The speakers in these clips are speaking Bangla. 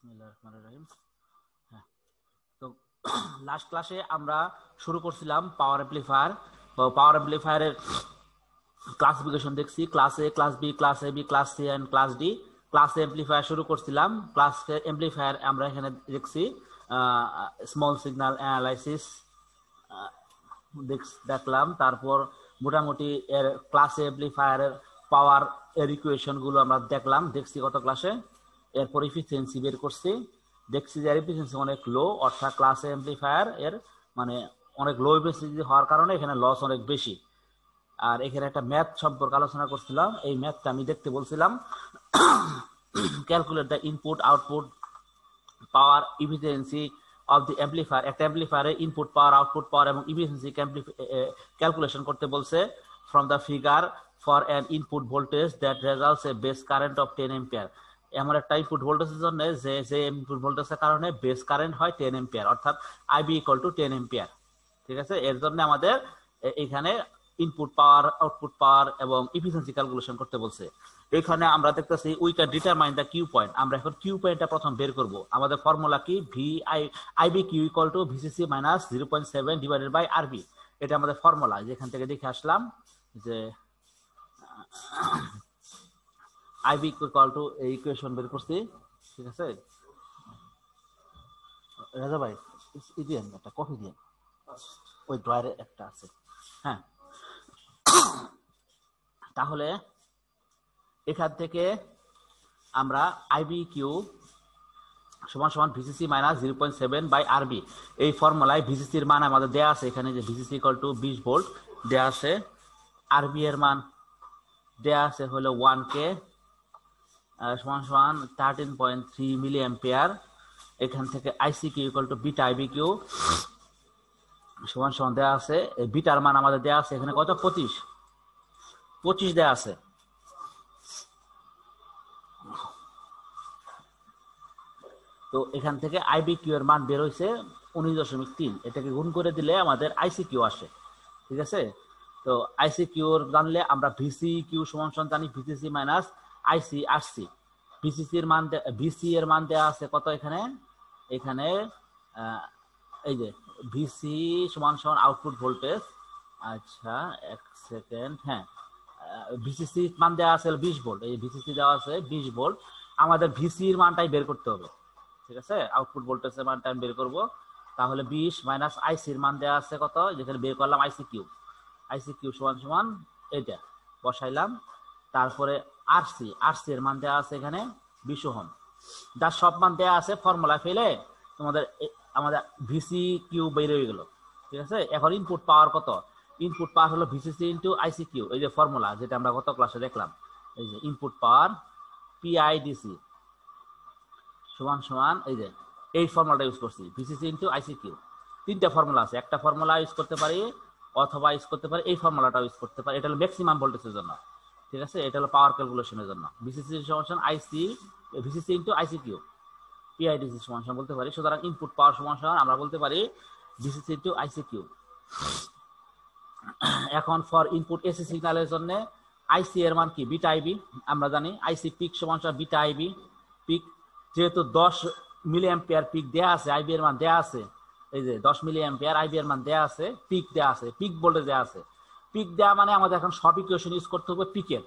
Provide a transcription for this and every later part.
হ্যাঁ। তো লাস্ট ক্লাসে আমরা শুরু করছিলাম পাওয়ার অ্যাপ্লিফায়ার পাওয়ার অ্যাপ্লিফায়ারের ক্লাসিফিকেশন দেখছি class A class B class A B class C and class D class amplifier শুরু করছিলাম ক্লাস এমপ্লিফায়ার আমরা এখানে দেখছি স্মল সিগন্যাল অ্যানালাইসিস দেখলাম তারপর মোটামুটি এর ক্লাস এমপ্লিফায়ারের পাওয়ার এর ইকুয়েশনগুলো আমরা দেখলাম দেখছি গত ক্লাসে এরপর ইফিসিয়েন্সি বের করছি দেখছি যে এফিসিয়েন্সি অনেক লো অর্থাৎ ক্লাস অ্যাম্পলিফায়ার এর মানে অনেক লো এফিসিয়েন্সি হওয়ার কারণে এখানে লস অনেক বেশি আর এখানে একটা ম্যাথ সম্পর্কে আলোচনা করছিলাম এই ম্যাথটা আমি দেখতে বলছিলাম calculate the input output power efficiency of the amplifier একটা অ্যাম্পলিফায়ারে ইনপুট পাওয়ার আউটপুট পাওয়ার এবং ইফিসিয়েন্সি ক্যালকুলেশন করতে বলছে from the figure for an input voltage that results a base current of ten ampere এমন একটা ফুট ভোল্টেজের জন্য যে যে এম ফুট ভোল্টেজের কারণে বেস কারেন্ট হয় টেন এম্পিয়ার অর্থাৎ IB equal to ten ampere ঠিক আছে এর জন্য আমাদের এখানে ইনপুট পাওয়ার আউটপুট পাওয়ার এবং ইফিসিয়েন্সি ক্যালকুলেশন করতে বলছে এখানে আমরা দেখতেছি we can determine the Q point আমরা এখন কিউ পয়েন্টটা প্রথম বের করব আমাদের ফর্মুলা কি V I IB Q equal to VCC minus zero point seven divided by RB এটা আমাদের ফর্মুলা যেখান থেকে দেখে আসলাম যে আইবি ইকুয়াল টু এই ইকুয়েশন বের করছি ঠিক আছে রাজা ভাই ই দিয়েন একটা কফি দিয়েন ওই ড্রয়ারে একটা আছে হ্যাঁ তাহলে এখান থেকে আমরা আইবি কিউ সমান সমান VCC minus zero point seven by RB এই ফর্মুলায় ভিসিসির মান আমাদের দেওয়া আছে এখানে যে ভিসিসি ইকল টু বিশ ভোল্ট দেওয়া আছে আরবি এর মান দেওয়া আছে হলো ওয়ান কে সমান সমান thirteen point three milli ampere এখান থেকে IC Q equal to beta Q সমান সমান দেওয়া আছে বিটার মান আমাদের দেওয়া আছে এখানে কত পঁচিশ পঁচিশ দেওয়া আছে তো এখান থেকে আইবি কিউ এর মান বের হয়েছে উনিশ দশমিক তিন এটাকে গুণ করে দিলে আমাদের আইসি কিউ আসে ঠিক আছে তো আইসি কিউ জানলে আমরা ভিসি কিউ সমান সমান জানি VCC minus IC RC VCC এর মান ভিসি এর মান দেওয়া আছে কত এখানে এখানে এই যে ভিসি সমান সমান আউটপুট ভোল্টেজ আচ্ছা এক সেকেন্ড হ্যাঁ ভিসিসি মান দেওয়া আছে বিশ ভোল্ট এই ভিসিসি দেওয়া আছে বিশ ভোল্ট আমাদের ভিসির মানটাই বের করতে হবে ঠিক আছে আউটপুট ভোল্টেজের মানটা আমি বের করব তাহলে বিশ মাইনাস আইসির মান দেওয়া আছে কত যেখানে বের করলাম আইসি কিউ আইসি কিউ সমান সমান এটা বসাইলাম তারপরে আরসি আরসি এর মান দেওয়া আছে এখানে বিশোহন যার সব মান দেওয়া আছে ফর্মুলা ফেলে তোমাদের আমাদের ভিসি কিউ হয়ে গেল ঠিক আছে এখন ইনপুট পাওয়ার কত ইনপুট পাওয়ার হলো ভিসিসি ইন্টু আইসি কিউ এই যে ফর্মুলা যেটা আমরা গত ক্লাসে দেখলাম এই যে ইনপুট পাওয়ার পিআইডিসি সমান সমান এই যে এই ফর্মুলাটা ইউজ করছি ভিসিসি ইন্টু আইসি কিউ তিনটা ফর্মুলা আছে একটা ফর্মুলা ইউজ করতে পারি অথবা ইউজ করতে পারি এই ফর্মুলাটা ইউজ করতে পারি এটা হলো ম্যাক্সিমাম ভোল্টেজের জন্য ঠিক আছে এটা হলো পাওয়ার ক্যালকুলেশনের জন্য বিসিসি সমান IC VCC into IC Q P I DC সমান বলতে পারি সুতরাং ইনপুট পাওয়ার সমান সমান আমরা বলতে পারি বিসিসি ইন্টু আইসি কিউ এখন ফর ইনপুট এসি সিগন্যালের জন্য আইসি এর মান কি বিটা আইবি আমরা জানি আইসি পিক সমান সমান বিটা আইবি পিক যেহেতু দশ মিলি অ্যাম্পিয়ার পিক দেয়া আছে আইবি এর মান দেয়া আছে এই যে দশ মিলি অ্যাম্পিয়ার আইবি এর মান দেয়া আছে পিক দেয়া আছে পিক ভোল্টেজ দেয়া আছে পিক দেওয়া মানে আমাদের এখন সব ইকুয়েশন ইউজ করতে হবে পিকের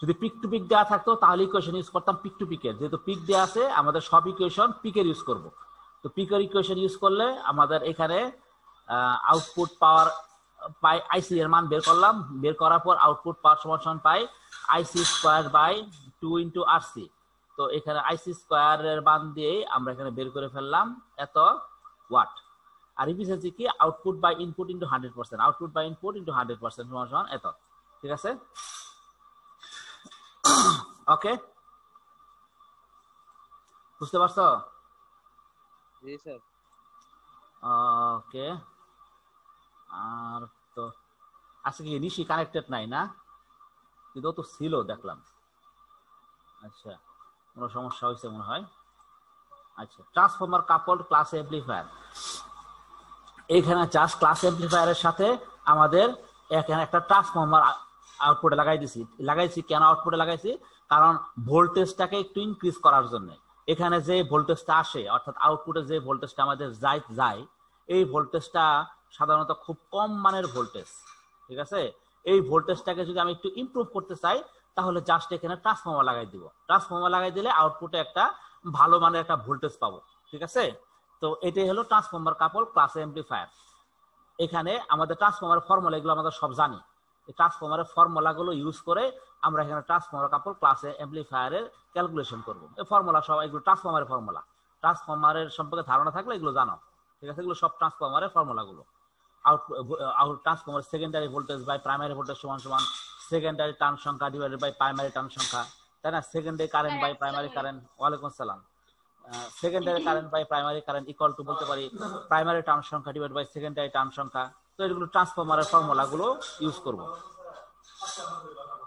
যদি পিক টু পিক দেওয়া থাকতো তাহলে ইকুয়েশন ইউজ করতাম পিক টু পিকের যেহেতু পিক দেওয়া আছে আমাদের সব ইকুয়েশন পিকের ইউজ করব তো পিকের ইকুয়েশন ইউজ করলে আমাদের এখানে আউটপুট পাওয়ার পাই আইসি এর মান বের করলাম বের করার পর আউটপুট পাওয়ার সমান সমান P IC square by two into RC তো এখানে আইসি স্কোয়ারের মান দিয়ে আমরা এখানে বের করে ফেললাম এত ওয়াট আর ইফিসিয়েন্সি কি output by input into hundred percent output by input into hundred percent সমান সমান এত ঠিক আছে ওকে বুঝতে পারছো জি স্যার ওকে আর তো আজকে কি নিশি কানেক্টেড নাই না কিন্তু তো ছিল দেখলাম আচ্ছা কোনো সমস্যা হয়েছে মনে হয় আচ্ছা ট্রান্সফর্মার কাপল ক্লাস এমপ্লিফায়ার এইখানে চাষ ক্লাস এমপ্লিফায়ারের সাথে আমাদের এখানে একটা ট্রান্সফর্মার আউটপুটে লাগাই দিছি লাগাইছি কেন আউটপুটে লাগাইছি কারণ ভোল্টেজটাকে একটু ইনক্রিজ করার জন্য এখানে যে ভোল্টেজটা আসে অর্থাৎ আউটপুটে যে ভোল্টেজটা আমাদের যাই যায় এই ভোল্টেজটা সাধারণত খুব কম মানের ভোল্টেজ ঠিক আছে এই ভোল্টেজটাকে যদি আমি একটু ইমপ্রুভ করতে চাই তাহলে জাস্ট এখানে ট্রান্সফর্মার লাগাই দিব ট্রান্সফর্মার লাগাই দিলে আউটপুটে একটা ভালো মানের একটা ভোল্টেজ পাবো ঠিক আছে তো এটাই হলো ট্রান্সফর্মার কাপল ক্লাস এমপ্লিফায়ার এখানে আমাদের ট্রান্সফর্মারের ফর্মুলা এগুলো আমাদের সব জানি এই ট্রান্সফর্মারের ফর্মুলাগুলো ইউজ করে আমরা এখানে ট্রান্সফর্মার কাপল ক্লাস এমপ্লিফায়ারের ক্যালকুলেশন করব এই ফর্মুলা সব এগুলো ট্রান্সফর্মারের ফর্মুলা ট্রান্সফর্মারের সম্পর্কে ধারণা থাকলে এগুলো জানো ঠিক আছে এগুলো সব ট্রান্সফর্মারের ফর্মুলাগুলো out out transformer secondary voltage by primary voltage সমান সমান সেকেন্ডারি টার্ন সংখ্যা ডিভাইডেড বাই প্রাইমারি টার্ন সংখ্যা তাই না secondary current by primary current ওয়ালাইকুম আসসালাম secondary current by primary current equal to বলতে পারি প্রাইমারি টার্ম সংখ্যা ডিভাইড বাই সেকেন্ডারি টার্ম সংখ্যা তো এগুলো ট্রান্সফরমারের গুলো ইউজ করব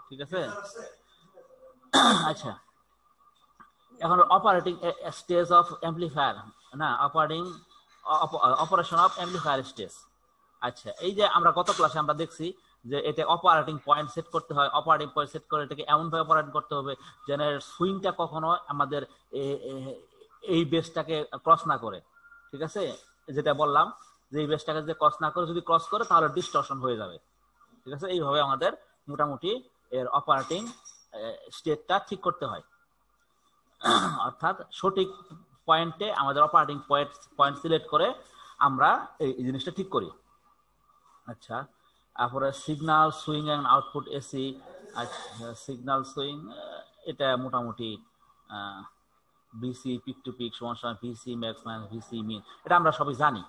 ঠিক আছে আচ্ছা এখন অপারেটিং স্টেজ অফ অ্যাম্পলিফায়ার না operating operation of amplifier stage আচ্ছা এই যে আমরা গত ক্লাসে আমরা দেখছি যে এতে অপারেটিং পয়েন্ট সেট করতে হয় অপারেটিং পয়েন্ট সেট করে এটাকে এমনভাবে অপারেট করতে হবে যেন সুইংটা কখনো আমাদের এই বেসটাকে ক্রস না করে ঠিক আছে যেটা বললাম যে এই বেসটাকে যদি ক্রস না করে যদি ক্রস করে তাহলে ডিস্টর্শন হয়ে যাবে ঠিক আছে এইভাবে আমাদের মোটামুটি এর অপারেটিং স্টেটটা ঠিক করতে হয় অর্থাৎ সঠিক পয়েন্টে আমাদের অপারেটিং পয়েন্ট পয়েন্ট সিলেক্ট করে আমরা এই জিনিসটা ঠিক করি আচ্ছা তারপরে signal swing and output AC আচ্ছা সিগনাল সুইং এটা মোটামুটি ভিসি পিক টু পিক সমান সমান VC max minus VC min এটা আমরা সবাই জানি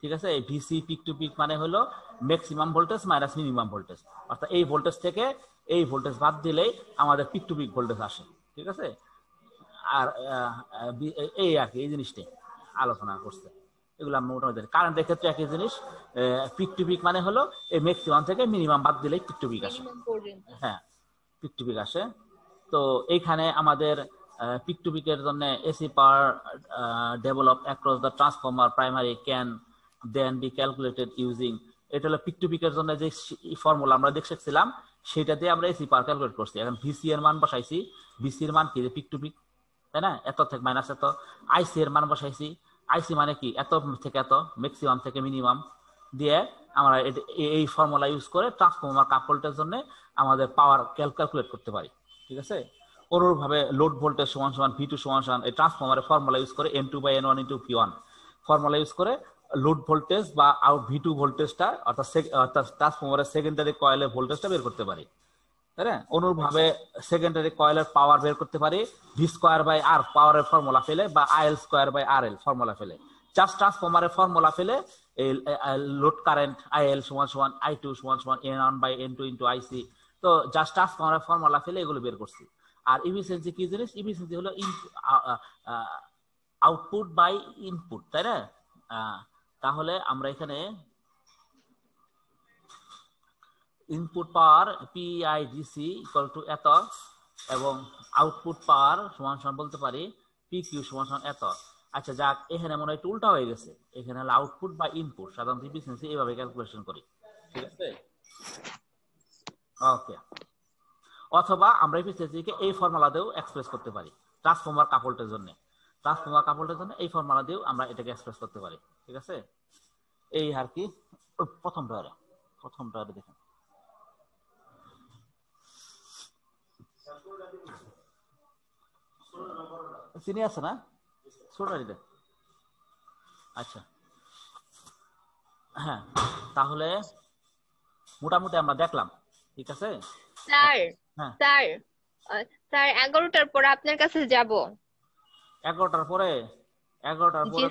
ঠিক আছে এই ভিসি পিক টু পিক মানে হলো maximum voltage minus minimum voltage অর্থাৎ এই ভোল্টেজ থেকে এই ভোল্টেজ বাদ দিলেই আমাদের পিক টু পিক ভোল্টেজ আসে ঠিক আছে আর এই আর কি এই জিনিসটি আলোচনা করছে এগুলো আমরা মোটামুটি কারেন্টের ক্ষেত্রে একই জিনিস পিক টু পিক মানে হলো এই ম্যাক্সিমাম থেকে মিনিমাম বাদ দিলেই পিক টু পিক আসে হ্যাঁ পিক টু পিক আসে তো এইখানে আমাদের পিক টু পিকের জন্য AC power develop across the transformer primary can then be calculated using এটা হলো পিক টু পিকের জন্য যে ফর্মুলা আমরা দেখেছিলাম সেটা দিয়ে আমরা এসি পাওয়ার ক্যালকুলেট করছি এখন ভিসি এর মান বসাইছি ভিসি এর মান কি পিক টু পিক তাই না এত থেকে মাইনাস এত আইসি এর মান বসাইছি আইসি মানে কি এত থেকে এত ম্যাক্সিমাম থেকে মিনিমাম দিয়ে আমরা এই ফর্মুলা ইউজ করে ট্রান্সফর্মার কাপলটার জন্য আমাদের পাওয়ার ক্যালকুলেট করতে পারি ঠিক আছে অনুরূপভাবে লোড ভোল্টেজ সমান সমান ভি টু সমান সমান এই ট্রান্সফর্মারের ফর্মুলা ইউজ করে M two by N one into V one formula use করে লোড ভোল্টেজ বা আউট ভি টু ভোল্টেজটা অর্থাৎ অর্থাৎ ট্রান্সফর্মারের সেকেন্ডারি কয়েলের ভোল্টেজটা বের করতে পারি তাই না অনুরূপভাবে সেকেন্ডারি কয়েলের পাওয়ার বের করতে পারি ভি স্কোয়ার বাই আর পাওয়ারের ফর্মুলা ফেলে বা I L square by R L formula ফেলে চার্জ ট্রান্সফর্মারের ফর্মুলা ফেলে এই লোড কারেন্ট আই এল সমান সমান আই টু সমান সমান N one by N two into IC তো জাস্ট ট্রান্সফর্মারের ফর্মুলা ফেলে এগুলো বের করছি আর ইমিসেন্সি কি জিনিস ইমিসেন্সি হলো আউটপুট বাই ইনপুট তাই না তাহলে আমরা এখানে input power P I DC equal to এত এবং আউটপুট পাওয়ার সমান সমান বলতে পারি পি কিউ সমান সমান এত আচ্ছা যাক এখানে মনে হয় একটু উল্টা হয়ে গেছে এখানে হলো আউটপুট বা ইনপুট সাধারণত ইফিসিয়েন্সি এইভাবে ক্যালকুলেশন করি ঠিক আছে ওকে অথবা আমরা ইফিসিয়েন্সিকে এই ফর্মুলা দিয়েও এক্সপ্রেস করতে পারি ট্রান্সফর্মার কাপলটার জন্য ট্রান্সফর্মার কাপলটার জন্য এই ফর্মুলা দিয়েও আমরা এটাকে এক্সপ্রেস করতে পারি ঠিক আছে এই আর কি প্রথম ডয়ারে প্রথম ডয়ারে দেখেন চিনি আছে না আচ্ছা হ্যাঁ তাহলে মোটামুটি আমরা দেখলাম ঠিক আছে স্যার হ্যাঁ। স্যার স্যার এগারোটার পরে আপনার কাছে যাব এগারোটার পরে এগারোটার পরে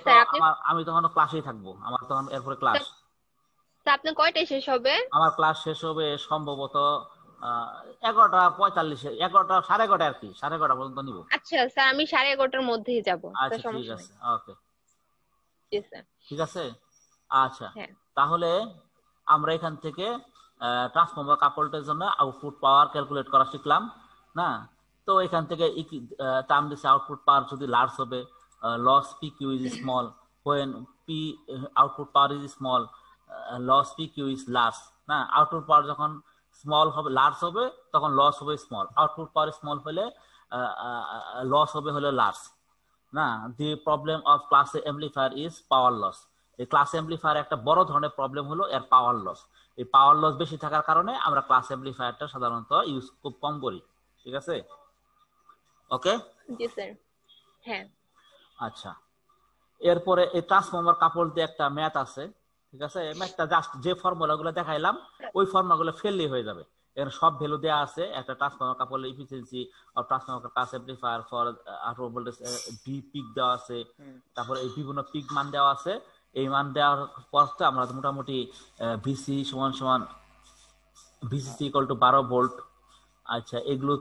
আমি তখন ক্লাসেই থাকবো আমার তখন এরপরে ক্লাস আপনার কয়টায় শেষ হবে আমার ক্লাস শেষ হবে সম্ভবত এগারোটা পঁয়তাল্লিশে এগারোটা সাড়ে এগারোটা আর কি সাড়ে এগারোটা পর্যন্ত নিব আচ্ছা স্যার আমি সাড়ে এগারোটার মধ্যেই যাব আচ্ছা ঠিক আছে ওকে ঠিক আছে আচ্ছা হ্যাঁ। তাহলে আমরা এখান থেকে ট্রান্সফর্মার কাপলটের জন্য আউটপুট পাওয়ার ক্যালকুলেট করা শিখলাম না তো এখান থেকে টার্ম দিচ্ছে আউটপুট পাওয়ার যদি লার্জ হবে loss P Q is small when P output power is small loss P Q is large না আউটপুট পাওয়ার যখন স্মল হবে লার্জ হবে তখন লস হবে স্মল আউটপুট পাওয়ার স্মল হলে লস হবে হলে লার্জ না the problem of class amplifier is power loss এই ক্লাস এমপ্লিফায়ার একটা বড় ধরনের প্রবলেম হলো এর পাওয়ার লস এই পাওয়ার লস বেশি থাকার কারণে আমরা ক্লাস অ্যাম্পলিফায়ারটা সাধারণত ইউজ খুব কম করি ঠিক আছে ওকে জি স্যার হ্যাঁ আচ্ছা এরপরে এই ট্রান্সফর্মার কাপল দিয়ে একটা ম্যাথ আছে ঠিক আছে ম্যাথটা জাস্ট যে ফর্মুলাগুলো দেখাইলাম ওই ফর্মুলাগুলো ফেললেই হয়ে যাবে এর সব ভ্যালু দেয়া আছে একটা ট্রান্সফর্মার কাপল ইফিসিয়েন্সি আর ট্রান্সফর্মার ক্লাস অ্যাম্পলিফায়ার ফর আঠারো ভোল্টেজ ডি পিক দেওয়া আছে তারপর এই বিভিন্ন পিক মান দেওয়া আছে এই মান দেওয়ার পথটা আমরা মোটামুটি ভিসি সমান সমান ভিসিসি ইকল টু বারো ভোল্ট আচ্ছা এগুলো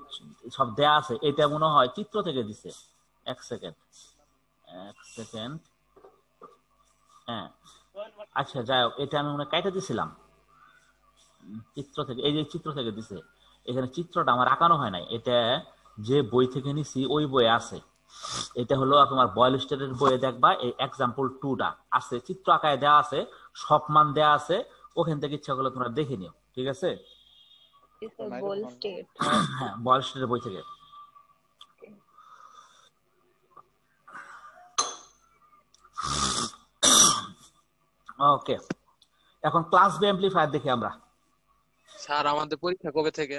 সব দেয়া আছে এটা মনে হয় চিত্র থেকে দিছে এক সেকেন্ড এক সেকেন্ড হ্যাঁ আচ্ছা যাই হোক এটা আমি মনে কাইটা দিছিলাম চিত্র থেকে এই যে চিত্র থেকে দিছে এখানে চিত্রটা আমার আঁকানো হয় নাই এটা যে বই থেকে নিছি ওই বই আছে এটা হলো তোমার বয়েল স্টেটের বইয়ে দেখবা এই এক্সাম্পল টুটা আছে চিত্র আঁকায় দেওয়া আছে সব দেওয়া আছে ওখান থেকে ইচ্ছা করলে তোমরা দেখে নিও ঠিক আছে হ্যাঁ, বয়েল স্টেটের বই থেকে ওকে এখন ক্লাস বি অ্যাম্পলিফায়ার দেখি আমরা স্যার আমাদের পরীক্ষা কবে থেকে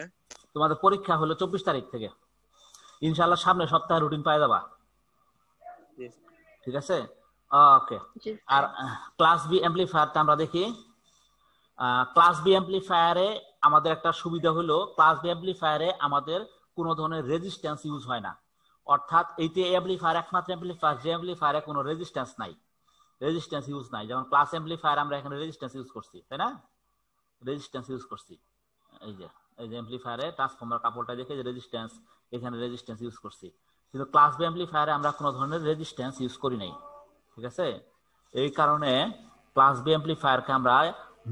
তোমাদের পরীক্ষা হলো চব্বিশ তারিখ থেকে ইনশাল্লাহ সামনে সপ্তাহে রুটিন পাই যাবা ঠিক আছে ওকে আর ক্লাস বি অ্যাম্পলিফায়ারটা আমরা দেখি ক্লাস বি অ্যাম্পলিফায়ারে আমাদের একটা সুবিধা হলো ক্লাস বি অ্যাম্পলিফায়ারে আমাদের কোনো ধরনের রেজিস্ট্যান্স ইউজ হয় না অর্থাৎ এইতে অ্যাম্পলিফায়ার একমাত্র অ্যাম্পলিফায়ার যে অ্যাম্পলিফায়ারে কোনো রেজিস্ট্যান্স নাই রেজিস্ট্যান্স ইউজ নাই যেমন ক্লাস অ্যাম্পলিফায়ার আমরা এখানে রেজিস্ট্যান্স ইউজ করছি তাই না রেজিস্ট্যান্স ইউজ করছি এই যে এই যে অ্যাম্পলিফায়ারে ট্রান্সফর্মার কাপড়টা দেখে যে রেজিস্ট্যান্স এখানে রেজিস্ট্যান্স ইউজ করছি কিন্তু ক্লাস বি অ্যাম্পলিফায়ারে আমরা কোনো ধরনের রেজিস্ট্যান্স ইউজ করি নাই ঠিক আছে এই কারণে ক্লাস বি অ্যাম্পলিফায়ারকে আমরা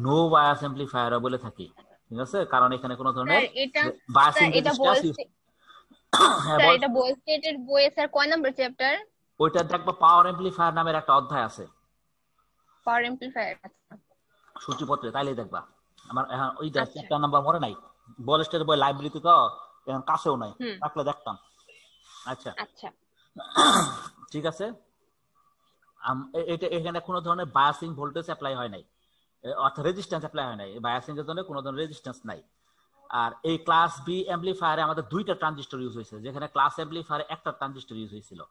নো বায়াস অ্যাম্পলিফায়ার বলে থাকি ঠিক আছে কারণ এখানে কোনো ধরনের বায়াস এটা হ্যাঁ, ইউজ আচ্ছা। আমার ওই চ্যাপ্টার নাম্বার মনে নাই বলেস্টের বই লাইব্রেরিতে তো এখন কাছেও নাই থাকলে দেখতাম আচ্ছা আচ্ছা ঠিক আছে এটা এখানে কোনো ধরনের বায়াসিং ভোল্টেজ অ্যাপ্লাই হয় নাই অর্থাৎ রেজিস্ট্যান্স অ্যাপ্লাই হয় নাই বায়াসিং এর জন্য কোনো ধরনের রেজিস্ট্যান্স নাই আর এই ক্লাস বি অ্যাম্পলিফায়ারে আমাদের দুইটা ট্রানজিস্টর ইউজ হয়েছে যেখানে ক্লাস অ্যাম্পলিফায়ারে একটা ট্রানজিস্টর ইউজ হয়েছিল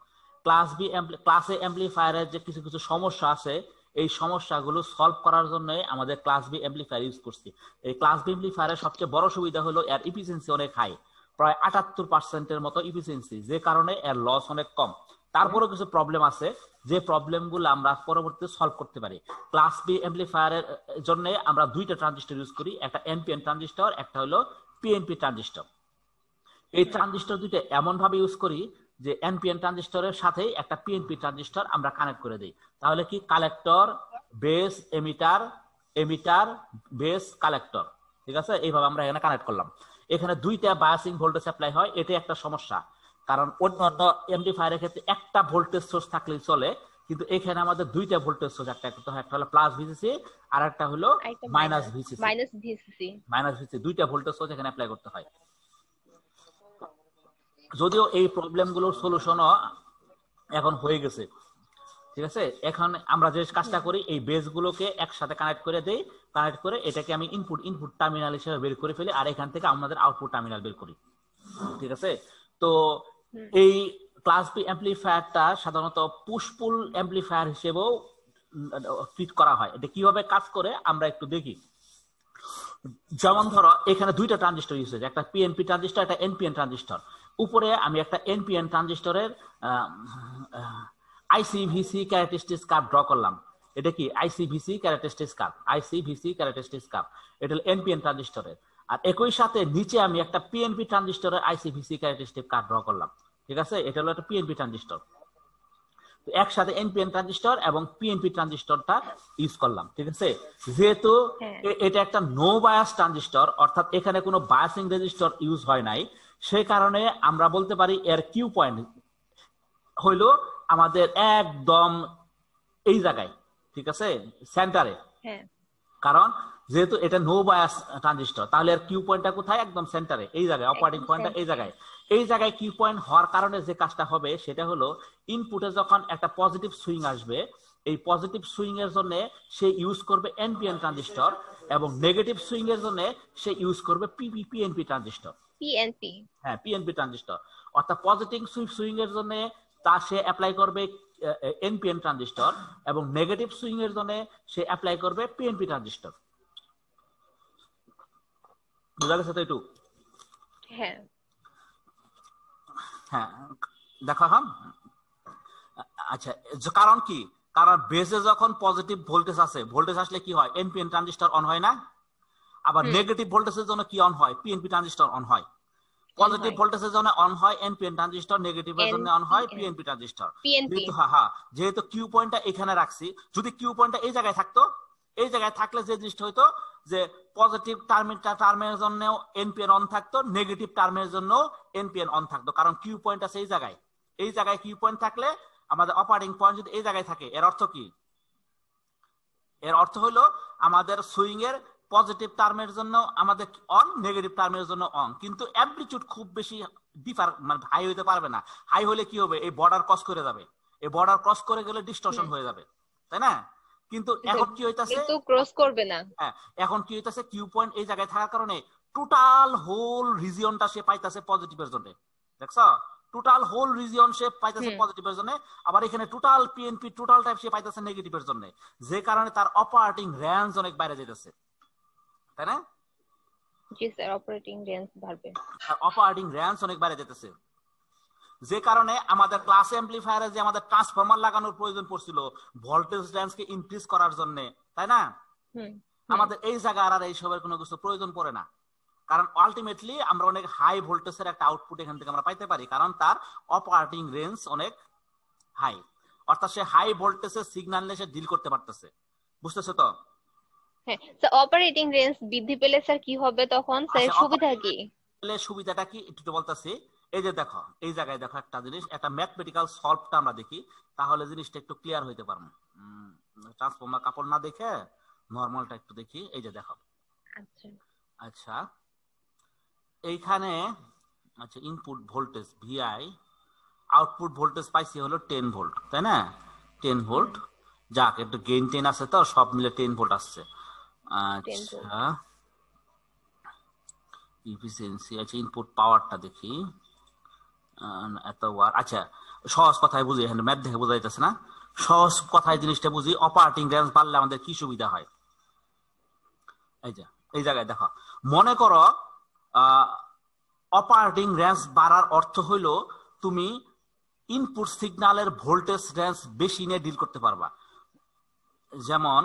ক্লাস বি ক্লাসে অ্যাম্পলিফায়ারের যে কিছু কিছু সমস্যা আছে এই সমস্যাগুলো সলভ করার জন্য আমাদের ক্লাস বি অ্যাম্পলিফায়ার ইউজ করছি এই ক্লাস বি অ্যাম্পলিফায়ারের সবচেয়ে বড় সুবিধা হলো এর ইফিসিয়েন্সি অনেক হাই প্রায় আটাত্তর পার্সেন্টের মতো ইফিসিয়েন্সি যে কারণে এর লস অনেক কম তারপরে কিছু প্রবলেম আছে যে প্রবলেমগুলো আমরা পরবর্তীতে সলভ করতে পারি ক্লাস বি অ্যাম্পলিফায়ারের জন্য আমরা দুইটা ট্রানজিস্টার ইউজ করি একটা এনপিএন ট্রানজিস্টার একটা হলো পিএনপি ট্রানজিস্টার এই ট্রানজিস্টার দুইটা এমন ভাবে ইউজ করি যে এনপিএন ট্রানজিস্টরের সাথে একটা পিএনপি ট্রানজিস্টার আমরা কানেক্ট করে দিই তাহলে কি collector base emitter emitter base collector ঠিক আছে এইভাবে আমরা এখানে কানেক্ট করলাম এখানে দুইটা বায়াসিং ভোল্টেজ অ্যাপ্লাই হয় এটা একটা সমস্যা কারণ অন্য অন্য এমডিফায়ারের ক্ষেত্রে একটা ভোল্টেজ সোর্স থাকলেই চলে কিন্তু এখানে আমাদের দুইটা ভোল্টেজ সোর্স একটা করতে হয় একটা হলো প্লাস ভিসিসি আর একটা হলো minus VCC minus VCC minus VCC দুইটা ভোল্টেজ সোর্স এখানে অ্যাপ্লাই করতে হয় যদিও এই প্রবলেমগুলোর সলিউশনও এখন হয়ে গেছে ঠিক আছে এখন আমরা যে কাজটা করি এই বেসগুলোকে একসাথে কানেক্ট করে দেই কানেক্ট করে এটাকে আমি ইনপুট ইনপুট টার্মিনাল হিসেবে বের করে ফেলি আর এখান থেকে আমাদের আউটপুট টার্মিনাল বের করি ঠিক আছে তো এই ক্লাস বি অ্যাম্পলিফায়ারটা সাধারণত পুশপুল অ্যাম্পলিফায়ার হিসেবেও ট্রিট করা হয় এটা কিভাবে কাজ করে আমরা একটু দেখি যেমন ধরো এখানে দুইটা ট্রানজিস্টর ইউজ হয়েছে একটা পিএনপি ট্রানজিস্টর একটা এনপিএন ট্রানজিস্টর উপরে আমি একটা এনপিএন ট্রানজিস্টরের আইসিভিসি ক্যারেটিস্টিস কাপ ড্র করলাম এটা কি IC VC characteristics curve IC VC characteristics curve এটা এনপিএন ট্রানজিস্টরের আর একই সাথে নিচে আমি একটা পিএনপি ট্রানজিস্টরের আইসিভিসি ক্যারেটিস্টিক কাপ ড্র করলাম ঠিক আছে এটা হলো একটা পিএনপি ট্রানজিস্টর তো একসাথে এনপিএন ট্রানজিস্টর এবং পিএনপি ট্রানজিস্টরটা ইউজ করলাম ঠিক আছে যেহেতু হ্যাঁ। এটা একটা নো বায়াস ট্রানজিস্টর অর্থাৎ এখানে কোনো বায়াসিং রেজিস্টর ইউজ হয় নাই সেই কারণে আমরা বলতে পারি এর কিউ পয়েন্ট হইলো আমাদের একদম এই জায়গায় ঠিক আছে সেন্টারে হ্যাঁ। কারণ যেহেতু এটা নো বায়াস ট্রানজিস্টর তাহলে আর কিউ পয়েন্টটা কোথায় একদম সেন্টারে এই জায়গায় অপারেটিং পয়েন্টটা এই জায়গায় এই জায়গায় কিউ পয়েন্ট হওয়ার কারণে যে কাজটা হবে সেটা হলো ইনপুটে যখন একটা পজিটিভ সুইং আসবে এই পজিটিভ সুইং এর জন্য সে ইউজ করবে এনপিএন ট্রানজিস্টর এবং নেগেটিভ সুইং এর জন্য সে ইউজ করবে পিপি পিএনপি ট্রানজিস্টর পিএনপি হ্যাঁ পিএনপি ট্রানজিস্টর অর্থাৎ পজিটিভ সুইং এর জন্য তা সে অ্যাপ্লাই করবে এনপিএন ট্রানজিস্টর এবং নেগেটিভ সুইং এর জন্য সে অ্যাপ্লাই করবে পিএনপি ট্রানজিস্টর বুঝা গেছে তো একটু হ্যাঁ হ্যাঁ দেখা হন হ্যাঁ। আচ্ছা কারণ কি কারণ বেজে যখন পজিটিভ ভোল্টেজ আছে ভোল্টেজ আসলে কি হয় এনপিএন ট্রানজিস্টর অন হয় না আবার নেগেটিভ ভোল্টেজের জন্য কি অন হয় পিএনপি ট্রানজিস্টর অন হয় পজিটিভ ভোল্টেজের জন্য অন হয় এনপিএন ট্রানজিস্টর নেগেটিভ এর জন্য অন হয় পিএনপি ট্রানজিস্টর কিন্তু হ্যাঁ হ্যাঁ যেহেতু কিউ পয়েন্টটা এখানে রাখছি যদি কিউ পয়েন্টটা এই জায়গায় থাকতো এই জায়গায় থাকলে যে জিনিসটা হইতো যে পজিটিভ টার্মিনটা টার্মের জন্য এনপিএন অন থাকতো নেগেটিভ টার্মের জন্য এনপিএন অন থাকতো কারণ কিউ পয়েন্ট আছে এই জায়গায় এই জায়গায় কিউ পয়েন্ট থাকলে আমাদের অপারেটিং পয়েন্ট যদি এই জায়গায় থাকে এর অর্থ কি এর অর্থ হলো আমাদের সুইং এর পজিটিভ টার্মের জন্য আমাদের অন নেগেটিভ টার্মের জন্য অন কিন্তু অ্যাম্পলিচিউড খুব বেশি ডিফার মানে হাই হইতে পারবে না হাই হলে কি হবে এই বর্ডার ক্রস করে যাবে এই বর্ডার ক্রস করে গেলে ডিস্টর্শন হয়ে যাবে তাই না কিন্তু এখন কি হইতাছে কিন্তু ক্রস করবে না হ্যাঁ এখন কি হইতাছে কিউ পয়েন্ট এই জায়গায় থাকার কারণে টোটাল হোল রিজিয়নটা সে পাইতাছে পজিটিভের জন্য দেখছো টোটাল হোল রিজিয়ন সে পাইতেছে পজিটিভের জন্য আবার এখানে টোটাল পিএনপি টোটাল টাইপ সে পাইতেছে নেগেটিভের জন্য যে কারণে তার অপারেটিং রেঞ্জ অনেক বাইরে যাইতাছে তাই না জি স্যার অপারেটিং রেঞ্জ বাড়বে অপারেটিং রেঞ্জ অনেক বাড়ে যেতেছে যে কারণে আমাদের ক্লাস যে আমাদের ট্রান্সফরমার লাগানোর প্রয়োজন পড়ছিল ভোল্টেজ ইনক্রিজ করার জন্য তাই না আমাদের এই জায়গা আর এইসবের কোনো কিছু প্রয়োজন পড়ে না কারণ আলটিমেটলি আমরা অনেক হাই ভোল্টেজের একটা আউটপুট এখান থেকে আমরা পাইতে পারি কারণ তার অপারেটিং রেঞ্জ অনেক হাই অর্থাৎ সে হাই ভোল্টেজের সিগন্যাল নিয়ে সে ডিল করতে পারতেছে বুঝতেছে তো হ্যাঁ স্যার অপারেটিং রেঞ্জ বৃদ্ধি পেলে স্যার কি হবে তখন স্যার আচ্ছা, সুবিধা কি তাহলে সুবিধাটা কি একটু বলতাছি এই যে দেখো এই জায়গায় দেখো একটা জিনিস একটা ম্যাথমেটিক্যাল সলভটা আমরা দেখি তাহলে জিনিসটা একটু ক্লিয়ার হইতে পারবো ট্রান্সফর্মার কাপড় না দেখে নর্মালটা একটু দেখি এই যে দেখো আচ্ছা, আচ্ছা এইখানে আচ্ছা input voltage VI output voltage পাইছি হলো টেন ভোল্ট তাই না টেন ভোল্ট যাক একটু গেইন টেন আছে তো সব মিলে টেন ভোল্ট আসছে আচ্ছা ইফিসিয়েন্সি আচ্ছা ইনপুট পাওয়ারটা দেখি এত ওয়ার আচ্ছা সহজ কথায় বুঝি এখানে দেখে বোঝা না সহজ কথায় জিনিসটা বুঝি অপারেটিং রেঞ্জ পারলে আমাদের কি সুবিধা হয় এই যে এই জায়গায় দেখো মনে করো অপারেটিং রেঞ্জ বাড়ার অর্থ হইল তুমি ইনপুট সিগন্যালের ভোল্টেজ রেঞ্জ বেশি নিয়ে ডিল করতে পারবা যেমন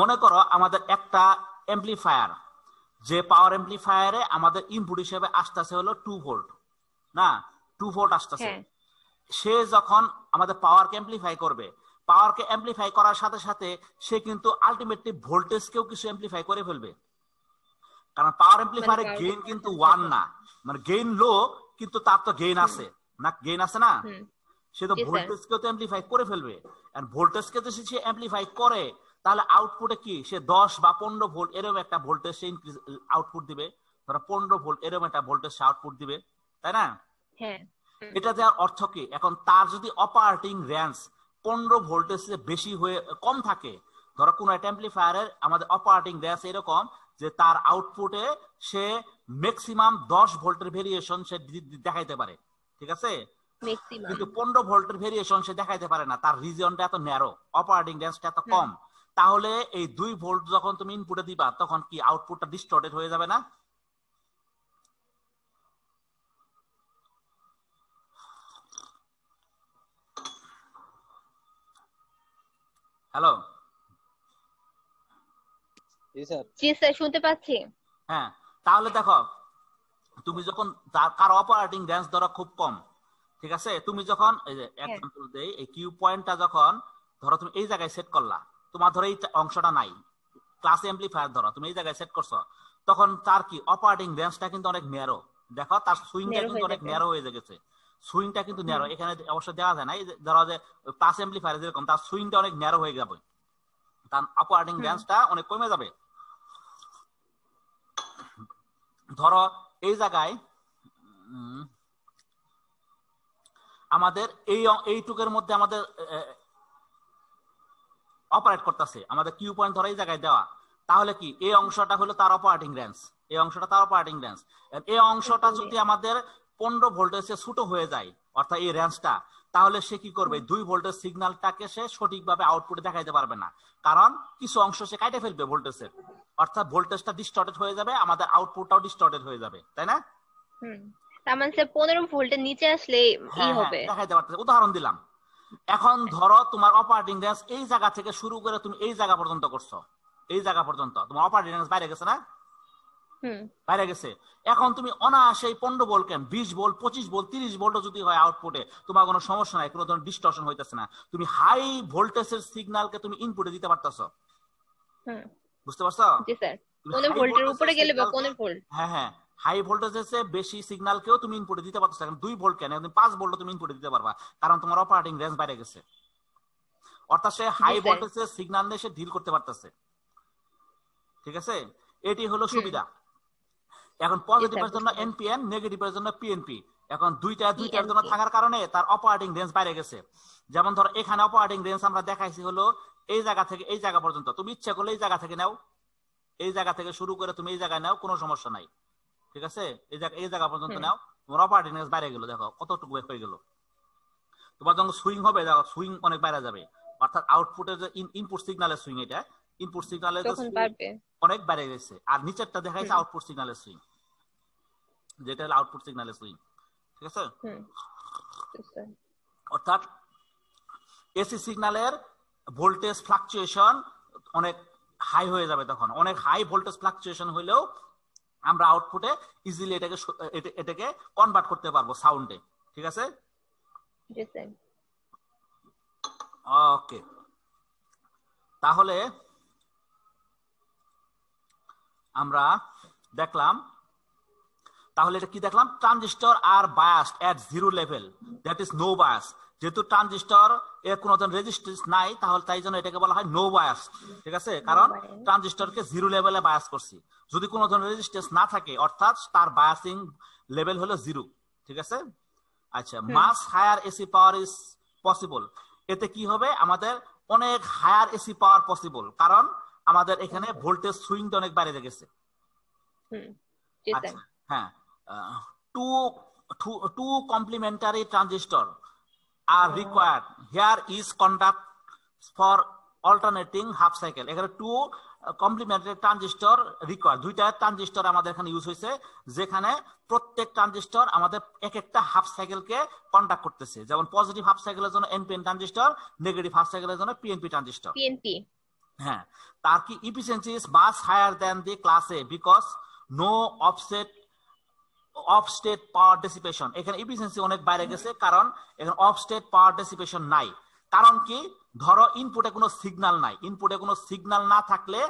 মনে করো আমাদের একটা এমপ্লিফায়ার যে পাওয়ার এমপ্লিফায়ারে আমাদের ইনপুট হিসেবে আসতেছে হলো টু ভোল্ট না টু ভোল্ট আসতেছে হ্যাঁ। সে যখন আমাদের পাওয়ার কে এমপ্লিফাই করবে পাওয়ার কে এমপ্লিফাই করার সাথে সাথে সে কিন্তু আলটিমেটলি ভোল্টেজ কেও কিছু এমপ্লিফাই করে ফেলবে কারণ পাওয়ার এমপ্লিফায়ারের গেইন কিন্তু ওয়ান না মানে গেইন লো কিন্তু তার তো গেইন আছে না গেইন আছে না সে তো ভোল্টেজ কেও তো এমপ্লিফাই করে ফেলবে আর কে তো সে এমপ্লিফাই করে তাহলে আউটপুটে কি সে দশ বা পনেরো ভোল্ট এরকম একটা ভোল্টেজ সে ইনক্রিজ আউটপুট দিবে ধরো পনেরো ভোল্ট এরকম একটা ভোল্টেজ সে আউটপুট দিবে তাই না হ্যাঁ। এটা দেওয়ার অর্থ কি এখন তার যদি অপারেটিং রেঞ্জ পনেরো ভোল্টেজ বেশি হয়ে কম থাকে ধরো কোন অ্যাম্পলিফায়ারের আমাদের অপারেটিং রেঞ্জ এরকম যে তার আউটপুটে সে ম্যাক্সিমাম দশ ভোল্টের ভেরিয়েশন সে দেখাইতে পারে ঠিক আছে কিন্তু পনেরো ভোল্টের ভেরিয়েশন সে দেখাইতে পারে না তার রিজনটা এত ন্যারো অপারেটিং রেঞ্জটা এত কম তাহলে এই দুই ভোল্ট যখন তুমি ইনপুটে দিবা তখন কি আউটপুটটা ডিস্টর্টেড হয়ে যাবে না হ্যালো জি স্যার শুনতে পাচ্ছি হ্যাঁ তাহলে দেখো তুমি যখন তার অপারেটিং রেঞ্জ ধরো খুব কম ঠিক আছে তুমি যখন এই যে এক্সাম্পল হ্যাঁ। দেই এই কিউ পয়েন্টটা যখন ধরো তুমি এই জায়গায় সেট করলা তোমার ধরো এই অংশটা নাই ক্লাস এমপ্লিফায়ার ধরো তুমি এই জায়গায় সেট করছো তখন তার কি অপারেটিং রেঞ্জটা কিন্তু অনেক ন্যারো দেখো তার সুইংটা কিন্তু অনেক ন্যারো হয়ে গেছে সুইংটা কিন্তু ন্যারো এখানে অবশ্য দেওয়া যায় না ধরো যে ক্লাস এমপ্লিফায়ার যেরকম তার সুইংটা অনেক ন্যারো হয়ে যাবে তার অপারেটিং রেঞ্জটা অনেক কমে যাবে ধরো এই জায়গায় আমাদের এই এইটুকের মধ্যে আমাদের অপারেট করতেছে আমাদের কিউ পয়েন্ট ধরে এই জায়গায় দেওয়া তাহলে কি এই অংশটা হলো তার অপারেটিং রেঞ্জ এই অংশটা তার অপারেটিং রেঞ্জ এই অংশটা যদি আমাদের পনেরো ভোল্টেজে ছোট হয়ে যায় অর্থাৎ এই রেঞ্জটা তাহলে সে কি করবে দুই ভোল্টের সিগন্যালটাকে সে সঠিকভাবে আউটপুটে দেখাইতে পারবে না কারণ কিছু অংশ সে কাটে ফেলবে ভোল্টেজের অর্থাৎ ভোল্টেজটা ডিস্টর্টেড হয়ে যাবে আমাদের আউটপুটটাও ডিস্টর্টেড হয়ে যাবে তাই না তার মানে সে পনেরো ভোল্টের নিচে আসলে হ্যাঁ, হ্যাঁ, হবে দেখাইতে পারতেছে উদাহরণ দিলাম এখন ধরো তোমার অপারেটিং রেঞ্জ এই জায়গা থেকে শুরু করে তুমি এই জায়গা পর্যন্ত করছো এই জায়গা পর্যন্ত তোমার অপারেটিং রেঞ্জ বাইরে গেছে না বাইরে গেছে এখন তুমি অনায়াসে পনেরো বল কেন বিশ বল পঁচিশ বল তিরিশ বল যদি হয় আউটপুটে তোমার কোনো সমস্যা নাই কোনো ধরনের ডিস্টর্শন হইতেছে না তুমি হাই ভোল্টেজের সিগন্যালকে তুমি ইনপুটে দিতে পারতেছো বুঝতে পারছো হ্যাঁ হ্যাঁ হাই ভোল্টেজ এসে বেশি সিগন্যালকেও তুমি ইনপুটে দিতে পারছো এখন দুই ভোল্ট কেন একদম পাঁচ ভোল্ট তুমি ইনপুটে দিতে পারবা কারণ তোমার অপারেটিং রেঞ্জ বাইরে গেছে অর্থাৎ সে হাই ভোল্টেজের সিগন্যাল নিয়ে সে ডিল করতে পারতেছে ঠিক আছে এটি হলো সুবিধা এখন পজিটিভের জন্য এনপিএন নেগেটিভের জন্য পিএনপি এখন দুইটা দুইটার জন্য থাকার কারণে তার অপারেটিং রেঞ্জ বাইরে গেছে যেমন ধর এখানে অপারেটিং রেঞ্জ আমরা দেখাইছি হলো এই জায়গা থেকে এই জায়গা পর্যন্ত তুমি ইচ্ছা করলে এই জায়গা থেকে নাও এই জায়গা থেকে শুরু করে তুমি এই জায়গায় নাও কোনো সমস্যা নাই ঠিক আছে এই জায়গা এই জায়গা পর্যন্ত নাও তোমার অপার্টিনেস বাইরে গেল দেখো কতটুকু হয়ে গেল তোমার যখন সুইং হবে দেখো সুইং অনেক বাইরে যাবে অর্থাৎ আউটপুটের যে ইনপুট সিগনালের সুইং এটা ইনপুট সিগনালে অনেক বাইরে গেছে আর নিচেরটা দেখা যাচ্ছে আউটপুট সিগনালের সুইং যেটা হলো আউটপুট সিগনালের সুইং ঠিক আছে অর্থাৎ এসি সিগনালের ভোল্টেজ ফ্লাকচুয়েশন অনেক হাই হয়ে যাবে তখন অনেক হাই ভোল্টেজ ফ্লাকচুয়েশন হইলেও আমরা আউটপুটে ইজিলি এটাকে এটাকে কনভার্ট করতে পারবো সাউন্ডে ঠিক আছে ওকে তাহলে আমরা দেখলাম তাহলে এটা কি দেখলাম ট্রানজিস্টর আর bias at zero level that is no bias যেহেতু ট্রানজিস্টর এর কোনো যখন রেজিস্ট্রেন্স নাই তাহলে তাই জন্য এটাকে বলা হয় নো বায়াস ঠিক আছে কারণ ট্রানজিস্টরকে জিরো লেভেলে বায়াস করছি যদি কোনো ধরনের রেজিস্ট্রেন্স না থাকে অর্থাৎ তার বায়াসিং লেভেল হলো জিরো ঠিক আছে আচ্ছা much higher AC power is possible এতে কি হবে আমাদের অনেক হায়ার এসি পাওয়ার পসিবল কারণ আমাদের এখানে ভোল্টেজ সুইংটা অনেক বাইরে গেছে আচ্ছা, হ্যাঁ two two complementary transistor are required here is conduct for alternating half cycle এখানে টু কমপ্লিমেন্টারি ট্রানজিস্টর রিকোয়ার দুইটা ট্রানজিস্টর আমাদের এখানে ইউজ হয়েছে যেখানে প্রত্যেক ট্রানজিস্টর আমাদের এক একটা হাফ সাইকেলকে কন্ডাক্ট করতেছে যেমন পজিটিভ হাফ সাইকেলের জন্য এনপিএন ট্রানজিস্টর নেগেটিভ হাফ সাইকেলের জন্য পিএনপি ট্রানজিস্টর পিএনপি হ্যাঁ তার কি efficiency is much higher than the ক্লাসে because no offset off state power এখানে ইফিসিয়েন্সি অনেক বাইরে গেছে কারণ এখানে অফ স্টেট পাওয়ার ডেসিপেশন নাই কারণ কি ধরো ইনপুটে কোনো সিগনাল নাই ইনপুটে কোনো সিগনাল না থাকলে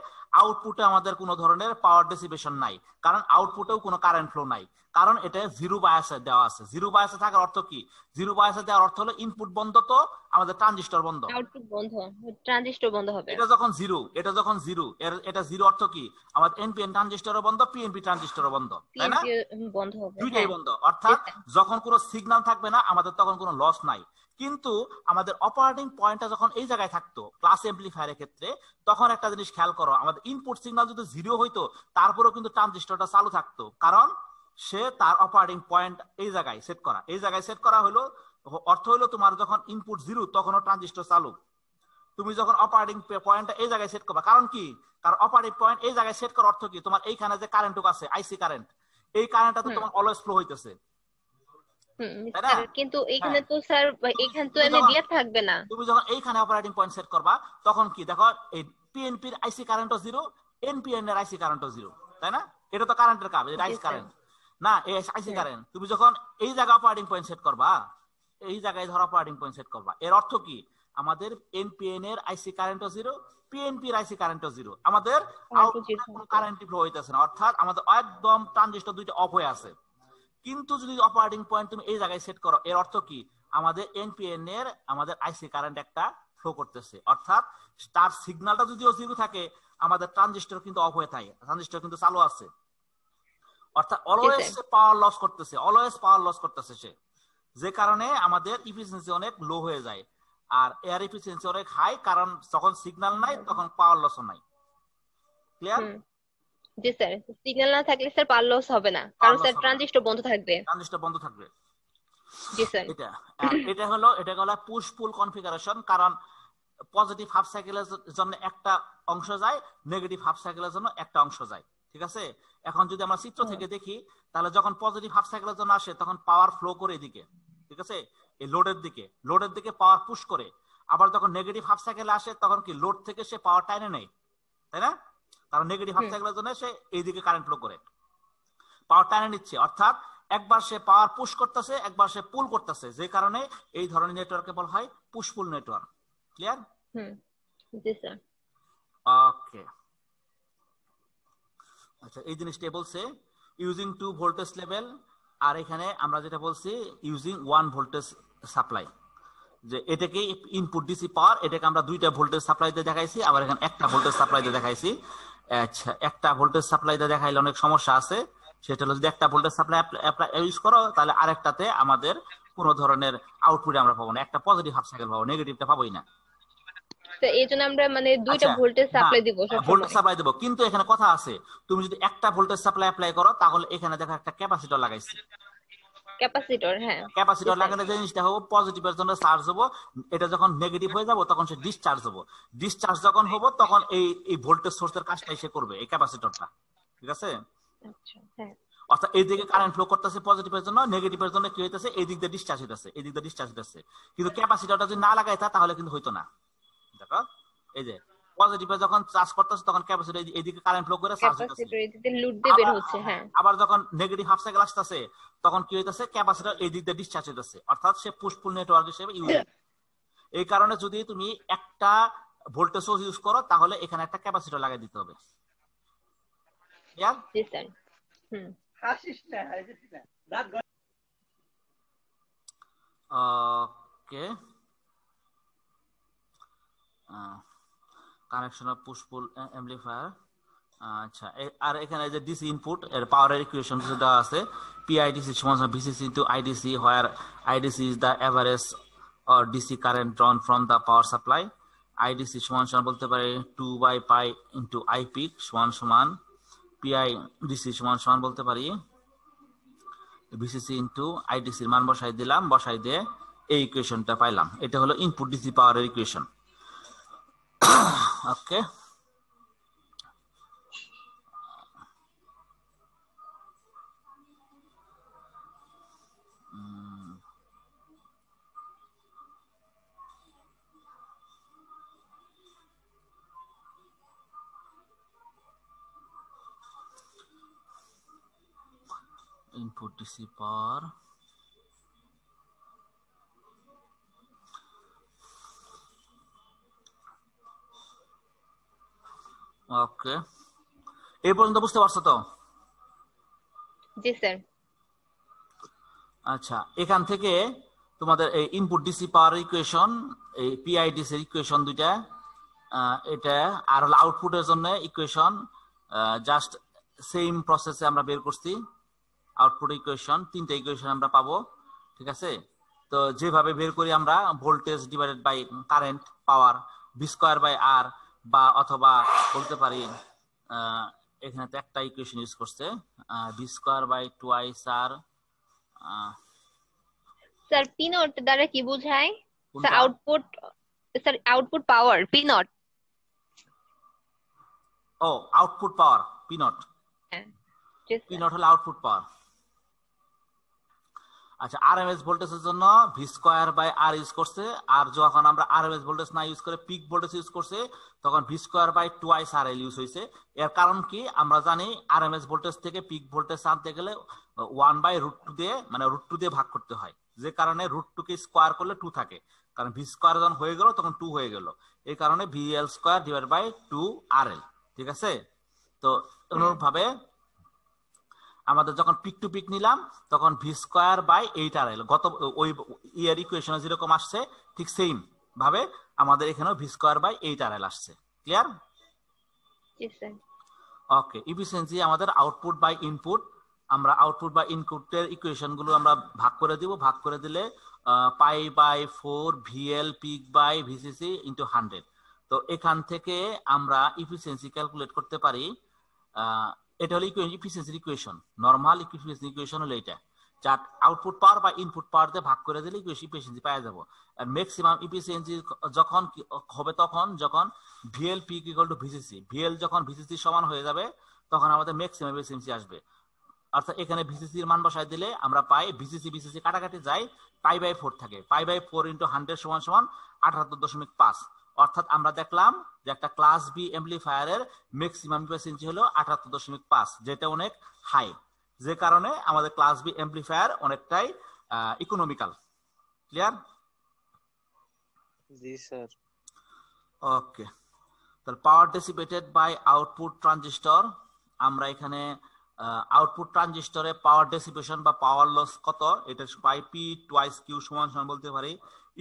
আউটপুটে আমাদের কোনো ধরনের পাওয়ার ডিসিপেশন নাই কারণ আউটপুটেও কোনো কারেন্ট ফ্লো নাই কারণ এটা জিরো বায়াসে দেওয়া আছে জিরো বায়াসে থাকার অর্থ কি জিরো বায়াসে দেওয়ার অর্থ হলো ইনপুট বন্ধ তো আমাদের ট্রানজিস্টর বন্ধ আউটপুট বন্ধ ট্রানজিস্টর বন্ধ হবে এটা যখন জিরো এটা যখন জিরো এটা জিরো অর্থ কি আমাদের এনপিএন ট্রানজিস্টরও বন্ধ পিএনপি ট্রানজিস্টরও বন্ধ তাই না বন্ধ হবে দুইটাই হ্যাঁ। বন্ধ অর্থাৎ যখন কোনো সিগন্যাল থাকবে না আমাদের তখন কোনো লস নাই কিন্তু আমাদের অপারেটিং পয়েন্টটা যখন এই জায়গায় থাকতো ক্লাস এমপ্লিফায়ারের ক্ষেত্রে তখন একটা জিনিস খেয়াল করো আমাদের ইনপুট সিগন্যাল যদি জিরো হইতো তারপরেও কিন্তু ট্রানজিস্টরটা চালু থাকতো কারণ সে তার অপারেটিং পয়েন্ট এই জায়গায় সেট করা এই জায়গায় সেট করা হলো অর্থ হলো তোমার যখন ইনপুট জিরো তখনও ট্রানজিস্টর চালু তুমি যখন অপারেটিং পয়েন্টটা এই জায়গায় সেট করবা কারণ কি কারণ অপারেটিং পয়েন্ট এই জায়গায় সেট করার অর্থ কি তোমার এইখানে যে কারেন্টটুকু আছে আইসি কারেন্ট এই কারেন্টটা তো তোমার অলওয়েজ ফ্লো হইতেছে কিন্তু হ্যাঁ। এখানে তো স্যার এখানে তো এনে দিয়ে থাকবে না তুমি যখন এইখানে অপারেটিং পয়েন্ট সেট করবা তখন কি দেখো এই পিএনপি এর আইসি কারেন্টও জিরো এনপিএন এর আইসি কারেন্টও জিরো তাই না এটা তো কারেন্টের কাজ এটা আইসি কারেন্ট না এই আইসি কারেন্ট তুমি যখন এই জায়গা অপারেটিং পয়েন্ট সেট করবা এই জায়গায় ধরো অপারেটিং পয়েন্ট সেট করবা এর অর্থ কি আমাদের এনপিএন এর আইসি কারেন্টও জিরো পিএনপি এর আইসি কারেন্টও জিরো আমাদের কারেন্ট ফ্লো হইতেছে না অর্থাৎ আমাদের একদম ট্রানজিস্টর দুইটা অফ হয়ে আছে কিন্তু যদি অপারেটিং পয়েন্ট তুমি এই জায়গায় সেট করো এর অর্থ কি আমাদের এনপিএন এর আমাদের আইসি কারেন্ট একটা ফ্লো করতেছে অর্থাৎ তার সিগন্যালটা যদি জিরো থাকে আমাদের ট্রানজিস্টর কিন্তু অফ হয়ে থাকে ট্রানজিস্টর কিন্তু চালু আছে অর্থাৎ অলওয়েজ পাওয়ার লস করতেছে অলওয়েজ পাওয়ার লস করতেছে সে যে কারণে আমাদের ইফিসিয়েন্সি অনেক লো হয়ে যায় আর এয়ার ইফিসিয়েন্সি অনেক হাই কারণ যখন সিগন্যাল নাই তখন পাওয়ার লসও নাই ক্লিয়ার জি স্যার সিগন্যাল না থাকলে স্যার পাওয়ার লস হবে না কারণ স্যার ট্রানজিস্টর বন্ধ থাকবে ট্রানজিস্টর বন্ধ থাকবে জি স্যার এটা এটা হলো এটা হলো পুশ পুল কনফিগারেশন কারণ পজিটিভ হাফ সাইকেলের জন্য একটা অংশ যায় নেগেটিভ হাফ সাইকেলের জন্য একটা অংশ যায় ঠিক আছে এখন যদি আমরা চিত্র থেকে দেখি তাহলে যখন পজিটিভ হাফ সাইকেলের জন্য আসে তখন পাওয়ার ফ্লো করে এদিকে ঠিক আছে এই লোডের দিকে লোডের দিকে পাওয়ার পুশ করে আবার যখন নেগেটিভ হাফ সাইকেল আসে তখন কি লোড থেকে সে পাওয়ার টাইনে নেয় তাই না কারণ নেগেটিভ হাফ সাইকেলের জন্য সে এইদিকে কারেন্ট ফ্লো করে পাওয়ার টানে নিচ্ছে অর্থাৎ একবার সে পাওয়ার পুশ করতেছে একবার সে পুল করতেছে যে কারণে এই ধরনের নেটওয়ার্ককে বলা হয় পুশপুল নেটওয়ার্ক ক্লিয়ার ওকে আচ্ছা এই জিনিসটা বলছে ইউজিং টু ভোল্টেজ লেভেল আর এখানে আমরা যেটা বলছি ইউজিং ওয়ান ভোল্টেজ সাপ্লাই যে এটাকে ইনপুট ডিসি পাওয়ার এটাকে আমরা দুইটা ভোল্টেজ সাপ্লাই দিয়ে দেখাইছি আবার এখানে একটা ভোল্টেজ সাপ্লাই দিয়ে দেখাইছি আচ্ছা একটা ভোল্টেজ সাপ্লাই দিয়ে দেখাইলে অনেক সমস্যা আছে সেটা হলো যদি একটা ভোল্টেজ সাপ্লাই ইউজ করো তাহলে আরেকটাতে আমাদের কোনো ধরনের আউটপুট আমরা পাবো না একটা পজিটিভ হাফ সাইকেল পাবো নেগেটিভটা পাবোই না এই জন্য আমরা মানে দুইটা ভোল্টেজ আচ্ছা। সাপ্লাই দিব ভোল্টেজ সাপ্লাই দিব কিন্তু এখানে কথা আছে তুমি যদি একটা ভোল্টেজ সাপ্লাই অ্যাপ্লাই করো তাহলে এখানে দেখো একটা ক্যাপাসিটর লাগাইছি ক্যাপাসিটর হ্যাঁ ক্যাপাসিটর লাগানো জিনিসটা হবো পজিটিভের জন্য চার্জ হবো এটা যখন নেগেটিভ হয়ে যাবো তখন সে ডিসচার্জ হবো ডিসচার্জ যখন হবো তখন এই এই ভোল্টেজ সোর্সের কাজটা এসে করবে এই ক্যাপাসিটরটা ঠিক আছে আচ্ছা হ্যাঁ অর্থাৎ এইদিকে কারেন্ট ফ্লো করতেছে এর জন্য নেগেটিভ এর জন্য কি হইতেছে এই দিক দিয়ে ডিসচার্জ হইতেছে এই দিক দিয়ে ডিসচার্জ হইতেছে কিন্তু ক্যাপাসিটরটা আচ্ছা। যদি না লাগাইতা তাহলে কিন্তু হইতো না দেখো এই যে পজিটিভে যখন চার্জ করতেছে তখন ক্যাপাসিটি এদিকে কারেন্ট ফ্লো করে চার্জ হচ্ছে হ্যাঁ। আবার যখন নেগেটিভ হাফ সাইকেল আসতেছে তখন কি হইতাছে ক্যাপাসিটার এই দিয়ে ডিসচার্জ হইতাছে অর্থাৎ সে পুশফুল নেটওয়ার্ক হিসেবে ইউজ হ্যাঁ। এই কারণে যদি তুমি একটা ভোল্টেজ সোর্স ইউজ করো তাহলে এখানে একটা ক্যাপাসিটর লাগিয়ে দিতে হবে okay connection of pull amplifier আচ্ছা আর এখানে যে ডিসি ইনপুট এর পাওয়ার ইকুয়েশন দেওয়া আছে পিআইডিসি সমান VCC into IDC where IDC is the average or DC current drawn from the power supply IDC সমান সমান বলতে পারে two by pi into IP সমান সমান পিআই ডিসি সমান সমান বলতে পারি ভিসিসি ইন্টু আইডিসির মান বসাই দিলাম বসাই দিয়ে এই ইকুয়েশনটা পাইলাম এটা হলো ইনপুট ডিসি পাওয়ারের equation Oke. Okay. Hmm. input disipar okay এই পর্যন্ত বুঝতে পারছো তো জি স্যার আচ্ছা এখান থেকে তোমাদের এই ইনপুট ডিসি পাওয়ার ইকুয়েশন এই পিআইডিসি এর ইকুয়েশন দুইটা এটা আর হলো আউটপুটের জন্য ইকুয়েশন জাস্ট সেম প্রসেসে আমরা বের করছি আউটপুট ইকুয়েশন তিনটা ইকুয়েশন আমরা পাবো ঠিক আছে তো যেভাবে বের করি আমরা voltage divided by current power V square by R বা অথবা বলতে পারি এখানে তো একটা ইকুয়েশন ইউজ করছে V square by two I R sir P naught দ্বারা কি বোঝায় sir output sir output power P naught ও output power P naught P naught হলো আউটপুট পাওয়ার আচ্ছা আর এম এস ভোল্টেজের জন্য V square by R use করছে আর যখন আমরা আর এম এস ভোল্টেজ না ইউজ করে পিক ভোল্টেজ ইউজ করছে তখন V square by twice R L use হয়েছে এর কারণ কি আমরা জানি আর এম এস ভোল্টেজ থেকে পিক ভোল্টেজ আনতে গেলে ওয়ান বাই রুট টু দিয়ে মানে রুট টু দিয়ে ভাগ করতে হয় যে কারণে রুট টুকে স্কোয়ার করলে টু থাকে কারণ ভি স্কোয়ার যখন হয়ে গেল তখন টু হয়ে গেল এই কারণে V L square divide by two R L ঠিক আছে তো অনুরূপভাবে ভাবে আমাদের যখন পিক টু পিক নিলাম তখন V square by eight R L গত ওই ইয়ার ইকুয়েশনে যেরকম আসছে ঠিক সেম ভাবে আমাদের এখানেও V square by eight R L আসছে ক্লিয়ার ওকে ইফিসিয়েন্সি আমাদের আউটপুট বাই ইনপুট আমরা আউটপুট বা ইনপুটের ইকুয়েশনগুলো আমরা ভাগ করে দিব ভাগ করে দিলে pi by four VL peak by VCC into hundred তো এখান থেকে আমরা ইফিসিয়েন্সি ক্যালকুলেট করতে পারি এটা হলো efficiency equation normal efficiency equation হলো এটা যার আউটপুট পাওয়ার বা ইনপুট পাওয়ার দিয়ে ভাগ করে দিলে ইফিসিয়েন্সি পাওয়া আর ম্যাক্সিমাম ইফিসিয়েন্সি যখন হবে তখন যখন ইকুয়াল টু ভিসিসি ভিএল যখন ভিসিসি সমান হয়ে যাবে তখন আমাদের ম্যাক্সিমাম ইফিসিয়েন্সি আসবে অর্থাৎ এখানে ভিসিসির মান বসায় দিলে আমরা পাই ভিসিসি ভিসিসি কাটাকাটি যাই পাই বাই ফোর থাকে pi by four into hundred সমান সমান আঠাত্তর দশমিক পাঁচ অর্থাৎ আমরা দেখলাম যে একটা ক্লাস বি এমপ্লিফায়ারের ম্যাক্সিমাম ক্যাপাসিটি হলো আঠাত্তর দশমিক পাঁচ যেটা অনেক হাই যে কারণে আমাদের ক্লাস বি এমপ্লিফায়ার অনেকটাই ইকোনমিক্যাল ক্লিয়ার জি স্যার ওকে তাহলে power dissipated by output transistor আমরা এখানে আউটপুট ট্রানজিস্টরে পাওয়ার ডেসিপেশন বা পাওয়ার লস কত এটা পাই পি টুয়াইস কিউ সমান সমান বলতে পারি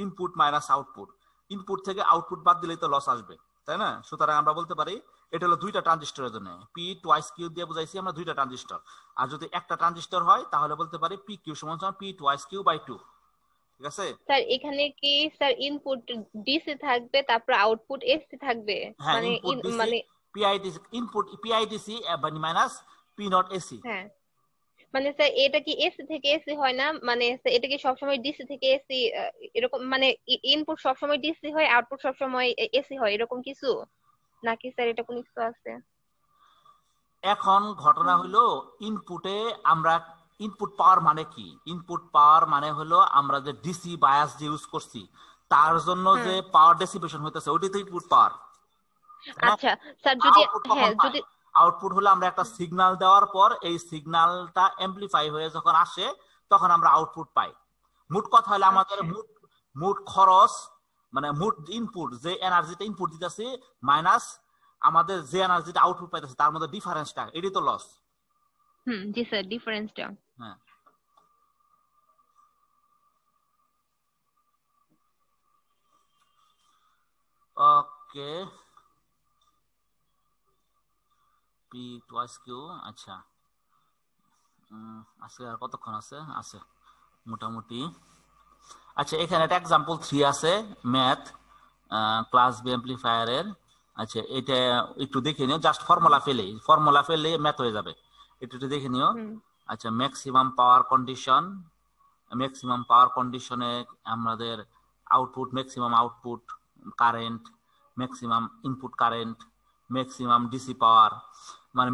ইনপুট মাইনাস আউটপুট ইনপুট থেকে আউটপুট বাদ দিলেই তো লস আসবে তাই না সুতরাং আমরা বলতে পারি এটা হলো দুইটা ট্রানজিস্টরের জন্য পি টুয়াইস কিউ দিয়ে বুঝাইছি আমরা দুইটা ট্রানজিস্টর আর যদি একটা ট্রানজিস্টর হয় তাহলে বলতে পারি পি কিউ সমান সমান P twice Q by two ঠিক আছে স্যার এখানে কি স্যার ইনপুট ডিসি থাকবে তারপর আউটপুট এসি থাকবে হ্যাঁ, মানে মানে PIDC input PIDC minus P naught AC হ্যাঁ মানে স্যার এটা কি এসি থেকে এসি হয় না মানে এটা কি সবসময় ডিসি থেকে এসি এরকম মানে ইনপুট সবসময় ডিসি হয় আউটপুট সবসময় এসি হয় এরকম কিছু নাকি স্যার এটা কোন কিছু আছে এখন ঘটনা হলো ইনপুটে আমরা ইনপুট পাওয়ার মানে কি ইনপুট পাওয়ার মানে হলো আমরা যে ডিসি বায়াস যে ইউজ করছি তার জন্য যে পাওয়ার ডেসিপেশন হইতাছে ওইটাই তো ইনপুট পাওয়ার আচ্ছা স্যার যদি হ্যাঁ যদি আউটপুট হলো আমরা একটা সিগনাল দেওয়ার পর এই সিগনালটা এমপ্লিফাই হয়ে যখন আসে তখন আমরা আউটপুট পাই মোট কথা হলে আমাদের আচ্ছা। মোট মোট খরচ মানে মোট ইনপুট যে এনার্জিটা ইনপুট দিতেছি মাইনাস আমাদের যে এনার্জিটা আউটপুট পাইতেছি তার মধ্যে ডিফারেন্সটা এটি তো লস হুম জি স্যার ডিফারেন্সটা হ্যাঁ ওকে পি টুয়াইস কিউ আচ্ছা আজকে আর কতক্ষণ আছে আছে মোটামুটি আচ্ছা এখানে একটা এক্সাম্পল থ্রি আছে ম্যাথ ক্লাস বি অ্যাম্পলিফায়ারের আচ্ছা এটা একটু দেখে নিও জাস্ট ফর্মুলা ফেলে ফর্মুলা ফেললে ম্যাথ হয়ে যাবে একটু একটু দেখে নিও আচ্ছা maximum power condition maximum power কন্ডিশনে আমাদের output maximum output current maximum input current maximum DC power মানে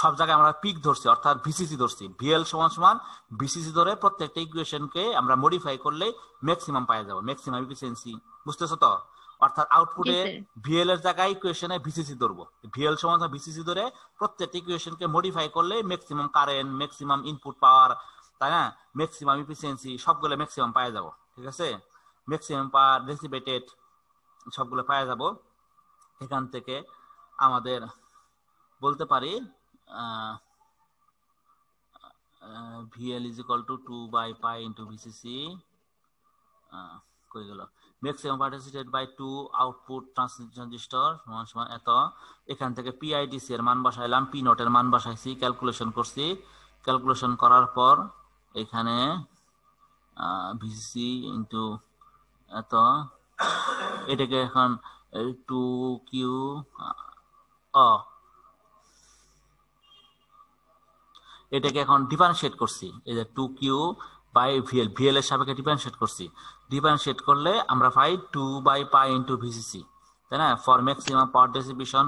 সব জায়গায় আমরা পিক ধরছি অর্থাৎ ভিসিসি ধরছি ভিএল সমান সমান ভিসিসি ধরে প্রত্যেকটা ইকুয়েশনকে আমরা মডিফাই করলে ম্যাক্সিমাম পাওয়া যাব ম্যাক্সিমাম ইফিসিয়েন্সি বুঝতেছো তো অর্থাৎ আউটপুটে ভিএল এর জায়গায় ইকুয়েশনে ভিসিসি ধরবো ভিএল সমান ভিসিসি ধরে প্রত্যেকটা ইকুয়েশনকে মডিফাই করলে maximum current maximum input power তাই না ম্যাক্সিমাম ইফিসিয়েন্সি সবগুলো ম্যাক্সিমাম পাওয়া যাবো ঠিক আছে ম্যাক্সিমাম পাওয়ার ডেসিবেটেড সবগুলো পাওয়া যাবো এখান থেকে আমাদের বলতে পারি VL is equal to two by pi into VCC কই গেল maximum dissipated by two output transistor সমান সমান এত এখান থেকে পিআইডিসি এর মান বসাইলাম পি নোটের মান বসাইছি ক্যালকুলেশন করছি ক্যালকুলেশন করার পর এখানে ভিসিসি ইন্টু এত এটাকে এখন টু কিউ অ এটাকে এখন ডিফারেন্সিয়েট করছি এই যে two Q by VL VL এর সাপেক্ষে ডিফারেন্সিয়েট করছি ডিফারেন্সিয়েট করলে আমরা পাই two by pi into VCC তাই না for maximum power distribution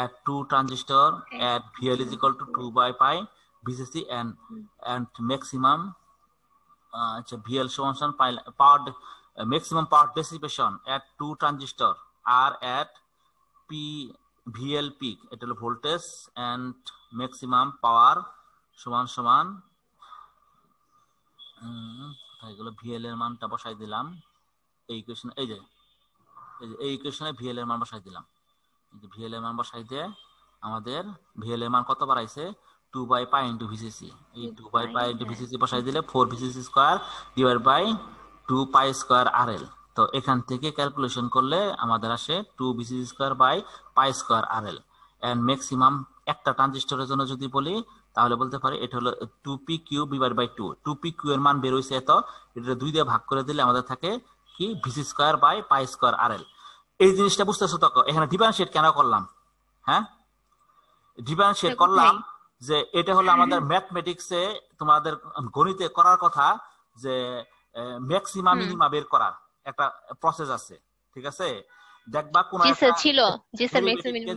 at two transistor at VL is equal to two by pi VCC and and maximum আচ্ছা ভিএল সমান power maximum power dissipation at two transistor আর এট পি ভিএল পিক এটা হলো ভোল্টেজ অ্যান্ড ম্যাক্সিমাম পাওয়ার সমান সমান কোথায় গেল ভিএল এর মানটা বসাই দিলাম এই ইকুয়েশন এই যে এই ইকুয়েশনে ভিএল এর মান বসাই দিলাম ভিএল এর মান বসাই দিয়ে আমাদের ভিএল এর মান কত বাড়াইছে two by pi into VCC এই two by pi into VCC বসাই দিলে four VCC square divide by two pi square R L তো এখান থেকে ক্যালকুলেশন করলে আমাদের আসে two VCC square by pi square R L and maximum একটা ট্রানজিস্টরের জন্য যদি বলি তাহলে বলতে পারে এটা হলো two P Q divide by two two P Q এর মান বের হয়েছে এত এটা দুই দিয়ে ভাগ করে দিলে আমাদের থাকে কি VC square by pi square R L এই জিনিসটা বুঝতেছো তো এখানে ডিফারেন্সিয়েট কেন করলাম হ্যাঁ ডিফারেন্সিয়েট করলাম যে এটা হলো আমাদের ম্যাথমেটিক্সে তোমাদের গণিতে করার কথা যে ম্যাক্সিমাম মিনিমা বের করার একটা প্রসেস আছে ঠিক আছে দেখবা কোন ছিল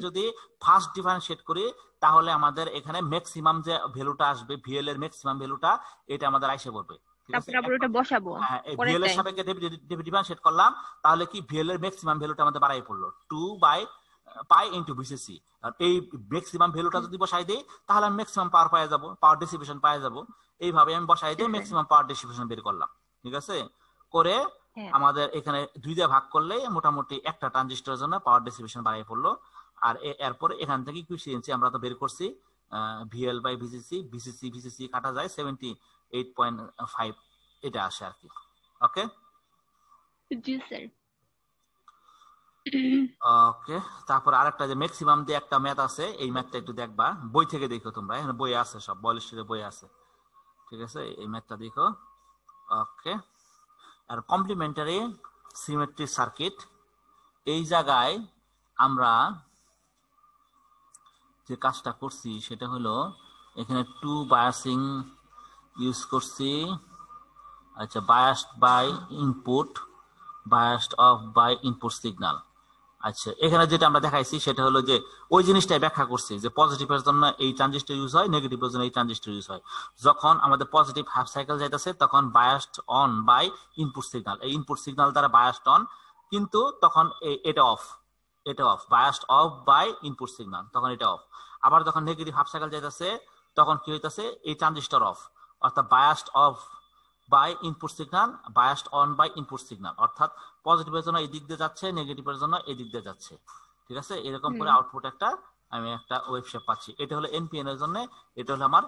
যদি ফার্স্ট ডিফারেন্সিয়েট করি তাহলে আমাদের এখানে ম্যাক্সিমাম যে ভ্যালুটা আসবে ভিএল এর ম্যাক্সিমাম ভ্যালুটা এটা আমাদের আইসে পড়বে হ্যাঁ, তাহলে কি ভিএল এর ম্যাক্সিমাম ভ্যালুটা আমাদের বাড়াই পড়লো বাই পাই বিসিসি এই ম্যাক্সিমাম ভ্যালুটা যদি বসাই দেই তাহলে আমি ম্যাক্সিমাম পাওয়ার পাওয়া যাবো পাওয়ার ডিস্ট্রিবিউশন পাওয়া যাবো এইভাবে আমি বসাই দিয়ে ম্যাক্সিমাম পাওয়ার ডিস্ট্রিবিউশন বের করলাম ঠিক আছে করে হ্যাঁ। আমাদের এখানে দুই দিয়ে ভাগ করলে মোটামুটি একটা ট্রানজিস্টার জন্য পাওয়ার ডিস্ট্রিবিউশন বাড়িয়ে পড়লো আর এরপরে এখান থেকে ইকুইসিয়েন্সি আমরা তো বের করছি VL by VCC VCC VCC কাটা যায় সেভেন্টি এইট পয়েন্ট ফাইভ এটা আসে আর কি ওকে জি স্যার ওকে তারপর আরেকটা যে ম্যাক্সিমাম দিয়ে একটা ম্যাথ আছে এই ম্যাথটা একটু দেখবা বই থেকে দেখো তোমরা এখানে বই আছে সব বয়লেশ্বরের বই আছে ঠিক আছে এই ম্যাথটা দেখো ওকে আর কমপ্লিমেন্টারি সিমেট্রি সার্কিট এই জায়গায় আমরা যে কাজটা করছি সেটা হলো এখানে টু বায়াসিং ইউজ করছি আচ্ছা biased by input biased off by input signal আচ্ছা এখানে যেটা আমরা দেখাইছি সেটা হলো যে ওই জিনিসটাই ব্যাখ্যা করছি যে পজিটিভ এর জন্য এই ট্রানজিস্টর ইউজ হয় এর জন্য এই ট্রানজিস্টর ইউজ হয় যখন আমাদের পজিটিভ হাফ সাইকেল যাইতেছে তখন biased on by input signal এই ইনপুট সিগনাল দ্বারা বায়াসড অন কিন্তু তখন এটা অফ এটা off biased off by input signal তখন এটা অফ আবার যখন নেগেটিভ হাফ সাইকেল যাইতেছে তখন কি হইতেছে এই ট্রানজিস্টর অফ অর্থাৎ biased off by input signal biased on by input signal অর্থাৎ পজিটিভের জন্য এই দিক দিয়ে যাচ্ছে নেগেটিভের জন্য এই দিক দিয়ে যাচ্ছে ঠিক আছে এরকম করে আউটপুট একটা আমি একটা ওয়েব শেপ পাচ্ছি এটা হলো এনপিএন এর জন্য এটা হলো আমার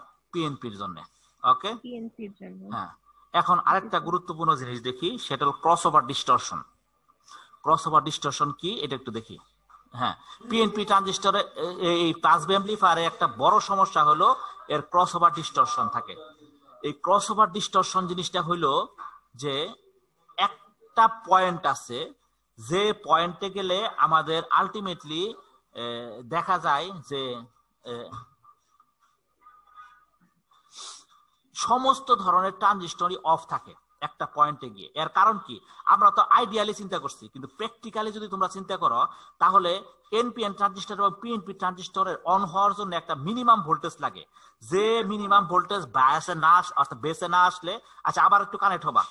এর জন্য ওকে এর জন্য হ্যাঁ এখন আরেকটা গুরুত্বপূর্ণ জিনিস দেখি সেটা হলো cross over crossover cross over কি এটা একটু দেখি হ্যাঁ পিএনপি ট্রানজিস্টরে এই পাস ব্যাম্পলিফায়ারে একটা বড় সমস্যা হলো এর ক্রস ওভার থাকে এই ক্রস ওভার ডিস্টরশন জিনিসটা হইল যে একটা পয়েন্ট আছে যে পয়েন্টে গেলে আমাদের আলটিমেটলি দেখা যায় যে সমস্ত ধরনের ট্রানজিস্টরই অফ থাকে একটা পয়েন্টে গিয়ে এর কারণ কি আমরা তো আইডিয়ালি চিন্তা করছি কিন্তু প্র্যাকটিক্যালি যদি তোমরা চিন্তা করো তাহলে এনপিএন ট্রানজিস্টার এবং পিএনপি ট্রানজিস্টরের অন হওয়ার জন্য একটা মিনিমাম ভোল্টেজ লাগে যে মিনিমাম ভোল্টেজ বায়াসে না অর্থাৎ বেসে না আসলে আচ্ছা আবার একটু কানেক্ট হবা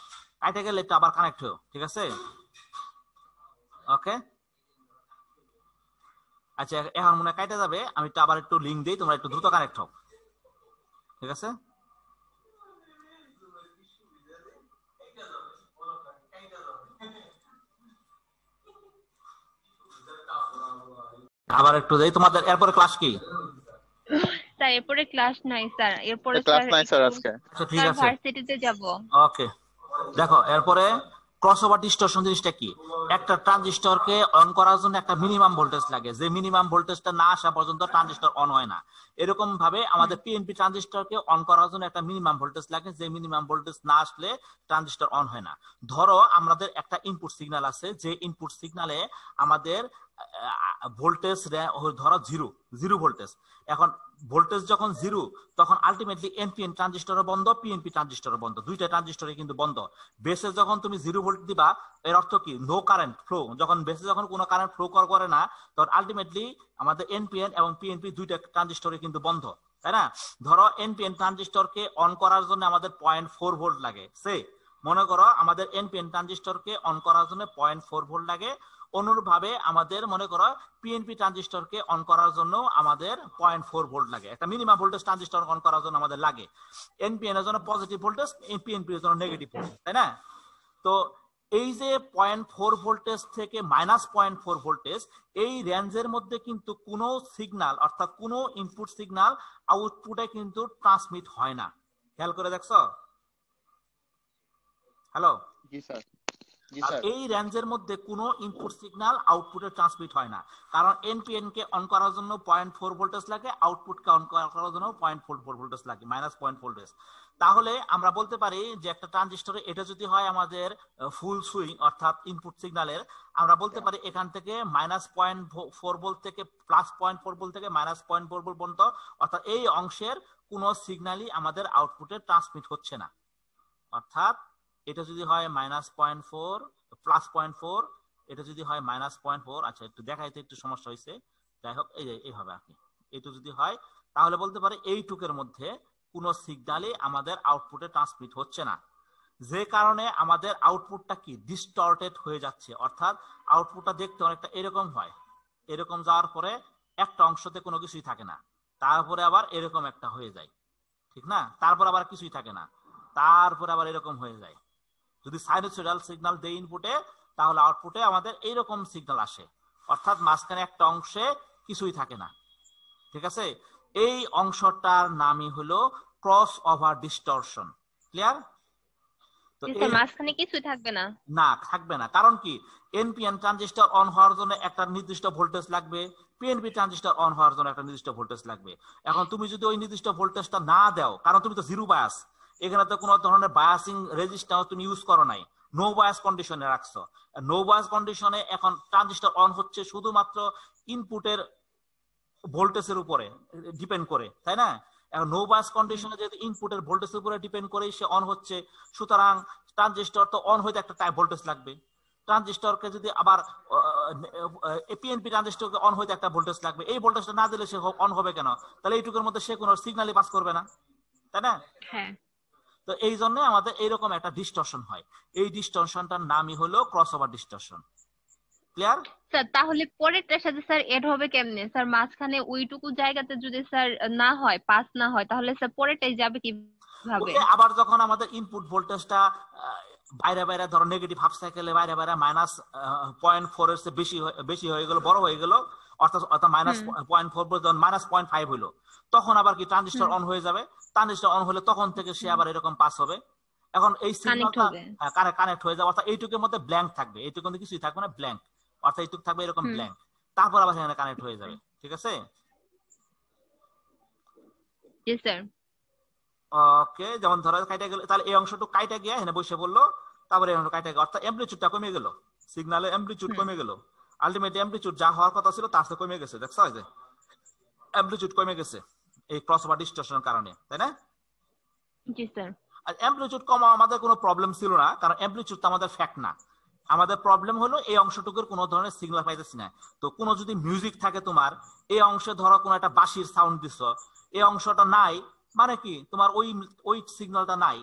কাইটে গেলে একটু আবার কানেক্ট হও ঠিক আছে ওকে আচ্ছা এখন মনে কাইটা যাবে আমি একটু আবার একটু লিঙ্ক দিই তোমরা একটু দ্রুত কানেক্ট হও ঠিক আছে আবার একটু যাই তোমাদের এরপরে ক্লাস কি স্যার এরপরে ক্লাস নাই স্যার এরপরে ক্লাস নাই স্যার আজকে আচ্ছা ঠিক আছে ভার্সিটিতে যাব ওকে দেখো এরপরে ক্রসওভার ডিস্টরশন জিনিসটা কি একটা ট্রানজিস্টরকে অন করার জন্য একটা মিনিমাম ভোল্টেজ লাগে যে মিনিমাম ভোল্টেজটা না আসা পর্যন্ত ট্রানজিস্টর অন হয় না এরকম ভাবে আমাদের পিএনপি ট্রানজিস্টরকে অন করার জন্য একটা মিনিমাম ভোল্টেজ লাগে যে মিনিমাম ভোল্টেজ না আসলে ট্রানজিস্টর অন হয় না ধরো আমাদের একটা ইনপুট সিগন্যাল আছে যে ইনপুট সিগন্যালে আমাদের ভোল্টেজ ধরো জিরো জিরো ভোল্টেজ এখন ভোল্টেজ যখন জিরো তখন আলটিমেটলি এনপিএন ট্রানজিস্টরও বন্ধ পিএনপি ট্রানজিস্টরও বন্ধ দুইটা ট্রানজিস্টরে কিন্তু বন্ধ বেসে যখন তুমি জিরো ভোল্ট দিবা এর অর্থ কি নো কারেন্ট ফ্লো যখন বেসে যখন কোনো কারেন্ট ফ্লো করে না তখন আলটিমেটলি আমাদের এনপিএন এবং পিএনপি দুইটা ট্রানজিস্টরে কিন্তু বন্ধ তাই না ধরো এনপিএন ট্রানজিস্টরকে অন করার জন্য আমাদের পয়েন্ট ফোর ভোল্ট লাগে সে মনে করো আমাদের এনপিএন ট্রানজিস্টারকে অন করার জন্য পয়েন্ট ফোর ভোল্ট লাগে অনুরূপভাবে আমাদের মনে করো পিএনপি ট্রানজিস্টরকে অন করার জন্য আমাদের পয়েন্ট ফোর ভোল্ট লাগে একটা মিনিমাম ভোল্টেজ ট্রানজিস্টর অন করার জন্য আমাদের লাগে এনপিএন এর জন্য পজিটিভ ভোল্টেজ পিএনপি এর জন্য নেগেটিভ ভোল্টেজ তাই না তো এই যে পয়েন্ট ফোর ভোল্টেজ থেকে মাইনাস পয়েন্ট ফোর ভোল্টেজ এই রেঞ্জের মধ্যে কিন্তু কোনো সিগনাল অর্থাৎ কোনো ইনপুট সিগনাল আউটপুটে কিন্তু ট্রান্সমিট হয় না খেয়াল করে দেখছো হ্যালো জি স্যার এই রেঞ্জের মধ্যে কোনো ইনপুট সিগন্যাল আউটপুটে ট্রান্সমিট হয় না কারণ এনপিএন কে অন করার জন্য পয়েন্ট ফোর ভোল্টেজ লাগে আউটপুট কে অন করার জন্য পয়েন্ট ফোর ফোর ভোল্টেজ লাগে মাইনাস পয়েন্ট ভোল্টেজ তাহলে আমরা বলতে পারি যে একটা ট্রানজিস্টরে এটা যদি হয় আমাদের ফুল সুইং অর্থাৎ ইনপুট সিগন্যালের আমরা বলতে পারি এখান থেকে মাইনাস পয়েন্ট ফোর ভোল্ট থেকে প্লাস পয়েন্ট ফোর ভোল্ট থেকে মাইনাস পয়েন্ট ফোর ভোল্ট পর্যন্ত অর্থাৎ এই অংশের কোনো সিগন্যালই আমাদের আউটপুটে ট্রান্সমিট হচ্ছে না অর্থাৎ এটা যদি হয় minus point four plus point four এটা যদি হয় মাইনাস পয়েন্ট ফোর আচ্ছা একটু দেখাইতে একটু সমস্যা হয়েছে যাই হোক এই যে এইভাবে আপনি এটা যদি হয় তাহলে বলতে পারে এই টুকের মধ্যে কোনো সিগনালই আমাদের আউটপুটে ট্রান্সমিট হচ্ছে না যে কারণে আমাদের আউটপুটটা কি ডিস্টর্টেড হয়ে যাচ্ছে অর্থাৎ আউটপুটটা দেখতে অনেকটা এরকম হয় এরকম যাওয়ার পরে একটা অংশতে কোনো কিছুই থাকে না তারপরে আবার এরকম একটা হয়ে যায় ঠিক না তারপর আবার কিছুই থাকে না তারপরে আবার এরকম হয়ে যায় যদি সাইনোসোডাল সিগনাল দেই ইনপুটে তাহলে আউটপুটে আমাদের এইরকম সিগনাল আসে অর্থাৎ মাঝখানে একটা অংশে কিছুই থাকে না ঠিক আছে এই অংশটার নামই হলো ক্রস ওভার ডিস্টরশন ক্লিয়ার থাকবে না না থাকবে না কারণ কি এনপিএন ট্রানজিস্টর অন হওয়ার জন্য একটা নির্দিষ্ট ভোল্টেজ লাগবে পিএনপি ট্রানজিস্টার অন হওয়ার জন্য একটা নির্দিষ্ট ভোল্টেজ লাগবে এখন তুমি যদি ওই নির্দিষ্ট ভোল্টেজটা না দাও কারণ তুমি তো জিরো বায়াস এখানে তো কোনো ধরনের বায়াসিং রেজিস্টার তুমি ইউজ করো নাই নো বায়াস কন্ডিশনে রাখছো নো বায়াস কন্ডিশনে এখন ট্রানজিস্টার অন হচ্ছে শুধুমাত্র ইনপুটের ভোল্টেজের উপরে ডিপেন্ড করে তাই না নো বায়াস কন্ডিশনে যেহেতু ইনপুটের ভোল্টেজের উপরে ডিপেন্ড করে সে অন হচ্ছে সুতরাং ট্রানজিস্টার তো অন হইতে একটা টাইম ভোল্টেজ লাগবে ট্রানজিস্টরকে যদি আবার এপিএনপি ট্রানজিস্টরকে অন হইতে একটা ভোল্টেজ লাগবে এই ভোল্টেজটা না দিলে সে অন হবে কেন তাহলে এইটুকুর মধ্যে সে কোনো সিগনালই পাস করবে না তাই না হ্যাঁ। তো এই জন্য আমাদের এইরকম একটা ডিস্টর্শন হয় এই ডিস্টর্শনটার নামই হলো ওভার ডিস্টর্শন ক্লিয়ার স্যার তাহলে পরেরটার সাথে স্যার এড হবে কেমনে স্যার মাঝখানে ওইটুকু জায়গাতে যদি স্যার না হয় পাস না হয় তাহলে স্যার পরেরটাই যাবে কিভাবে আবার যখন আমাদের ইনপুট ভোল্টেজটা বাইরে বাইরে ধরো নেগেটিভ হাফ সাইকেলে বাইরে বাইরে মাইনাস পয়েন্ট ফোর এর বেশি বেশি হয়ে গেল বড় হয়ে গেল অর্থাৎ অর্থাৎ মাইনাস পয়েন্ট ফোর যখন মাইনাস পয়েন্ট ফাইভ তখন আবার কি ট্রানজিস্টার অন হয়ে যাবে ট্রানজিস্টার অন হলে তখন থেকে সে আবার এরকম পাস হবে এখন এই সিগন্যালটা কানেক্ট হয়ে যাবে অর্থাৎ এইটুকের মধ্যে ব্ল্যাঙ্ক থাকবে মধ্যে কিছুই থাকবে না ব্ল্যাঙ্ক অর্থাৎ এইটুক থাকবে এরকম ব্ল্যাঙ্ক তারপর আবার সেখানে কানেক্ট হয়ে যাবে ঠিক আছে ওকে যেমন ধরো কাইটা গেল তাহলে এই অংশটুকু কাইটা গিয়ে এখানে বসে পড়লো তারপরে এই কাইটা গেল অর্থাৎ কমে গেল সিগনালের অ্যাম্পলিচিউড কমে গেল আলটিমেটলি অ্যাম্পলিচিউড যা হওয়ার কথা ছিল তার কমে গেছে দেখছো যে অ্যাম্পলিচিউড কমে গেছে এই ক্রস ওভার ডিস্টর্শনের কারণে তাই না জি স্যার আর অ্যাম্পলিচিউড কমা আমাদের কোনো প্রবলেম ছিল না কারণ অ্যাম্পলিচিউড তো আমাদের ফ্যাক্ট না আমাদের প্রবলেম হলো এই অংশটুকুর কোনো ধরনের সিগন্যাল পাইতেছি না তো কোনো যদি মিউজিক থাকে তোমার এই অংশে ধরো কোনো একটা বাঁশির সাউন্ড দিছো এই অংশটা নাই মানে কি তোমার ওই ওই সিগন্যালটা নাই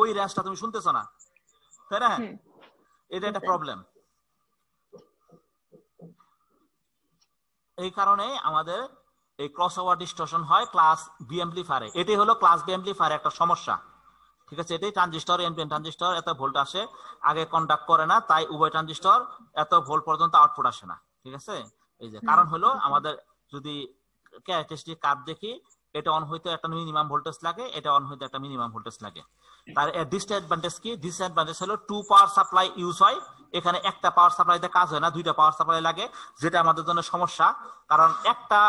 ওই রেঞ্জটা তুমি শুনতেছ না তাই না এটা একটা প্রবলেম এই কারণে আমাদের এই ক্রস ওভার ডিস্টর্শন হয় ক্লাস বি অ্যাম্পলিফায়ারে এটাই হলো ক্লাস বি অ্যাম্পলিফায়ার একটা সমস্যা ঠিক আছে এটাই ট্রানজিস্টর এনপিএন ট্রানজিস্টর এত ভোল্ট আসে আগে কন্ডাক্ট করে না তাই উভয় ট্রানজিস্টর এত ভোল্ট পর্যন্ত আউটপুট আসে না ঠিক আছে এই যে কারণ হলো আমাদের যদি ক্যারেক্টারিস্টিক কার্ভ দেখি এটা অন হইতে একটা মিনিমাম ভোল্টেজ লাগে এটা অন হইতে একটা মিনিমাম ভোল্টেজ লাগে তার ডিসঅ্যাডভান্টেজ কি ডিসঅ্যাডভান্টেজ হলো টু পাওয়ার সাপ্লাই ইউজ হয় এখানে একটা পাওয়ার সাপ্লাইতে কাজ হয় না দুইটা পাওয়ার সাপ্লাই লাগে যেটা আমাদের জন্য সমস্যা কারণ একটা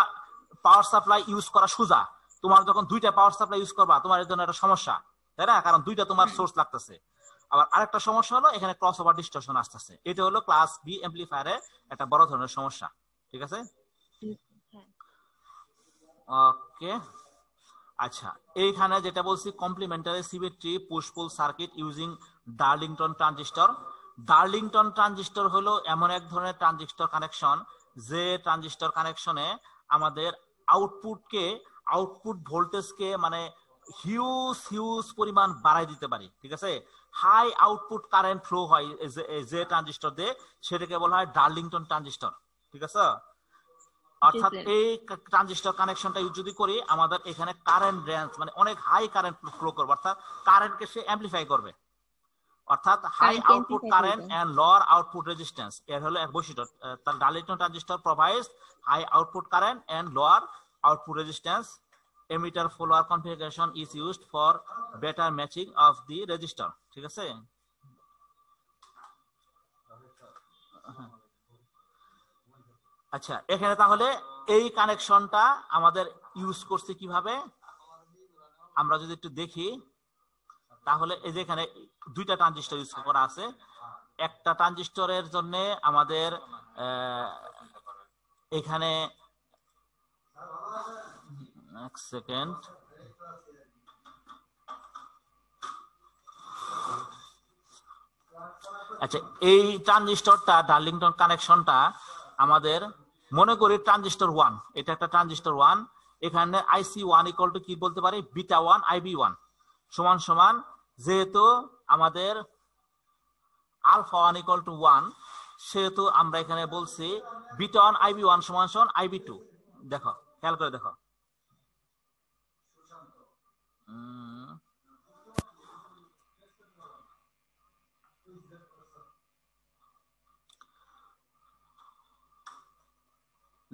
পাওয়ার সাপ্লাই ইউজ করা সোজা তোমার যখন দুইটা পাওয়ার সাপ্লাই ইউজ করবা তোমার এর জন্য একটা সমস্যা তাই না কারণ দুইটা তোমার সোর্স লাগতেছে আবার আরেকটা সমস্যা হলো এখানে ক্রস ওভার ডিস্টরশন আসতেছে এটা হলো ক্লাস বি এমপ্লিফায়ারে একটা বড় ধরনের সমস্যা ঠিক আছে ওকে আচ্ছা এইখানে যেটা বলছি complementary symmetry push pull circuit using Darlington transistor Darlington transistor হলো এমন এক ধরনের ট্রানজিস্টর কানেকশন যে ট্রানজিস্টর কানেকশনে আমাদের আউটপুটকে আউটপুট ভোল্টেজকে মানে হিউজ হিউজ পরিমাণ বাড়াই দিতে পারি ঠিক আছে হাই আউটপুট কারেন্ট ফ্লো হয় যে ট্রানজিস্টর দিয়ে সেটাকে বলা হয় ডার্লিংটন ট্রানজিস্টর ঠিক আছে অর্থাৎ এই ট্রানজিস্টর কানেকশনটা ইউজ যদি করি আমাদের এখানে কারেন্ট রেঞ্জ মানে অনেক হাই কারেন্ট ফ্লো করবে অর্থাৎ কারেন্টকে সে অ্যাম্পলিফাই করবে অর্থাৎ high output current and lower output resistance এর হলো এক বৈশিষ্ট্য তার Darlington transistor provides high output current and lower output resistance emitter follower configuration is used for better matching of the resistor ঠিক আছে আচ্ছা এখানে তাহলে এই কানেকশনটা আমাদের ইউজ করছে কিভাবে আমরা যদি একটু দেখি তাহলে এই যে এখানে দুইটা ট্রানজিস্টর ইউজ করা আছে একটা ট্রানজিস্টরের জন্য আমাদের এখানে সেকেন্ড আচ্ছা এই ট্রানজিস্টরটা ডার্লিংটন কানেকশনটা আমাদের মনে করি ট্রানজিস্টর ওয়ান এটা একটা ট্রানজিস্টর ওয়ান এখানে আইসি ওয়ান ইকল টু কি বলতে পারি বিটা ওয়ান আইবি ওয়ান সমান সমান যেহেতু আমাদের alpha one equal to one সেহেতু আমরা এখানে বলছি বিটা ওয়ান আইবি ওয়ান সমান সমান আইবি টু দেখো খেয়াল করে দেখো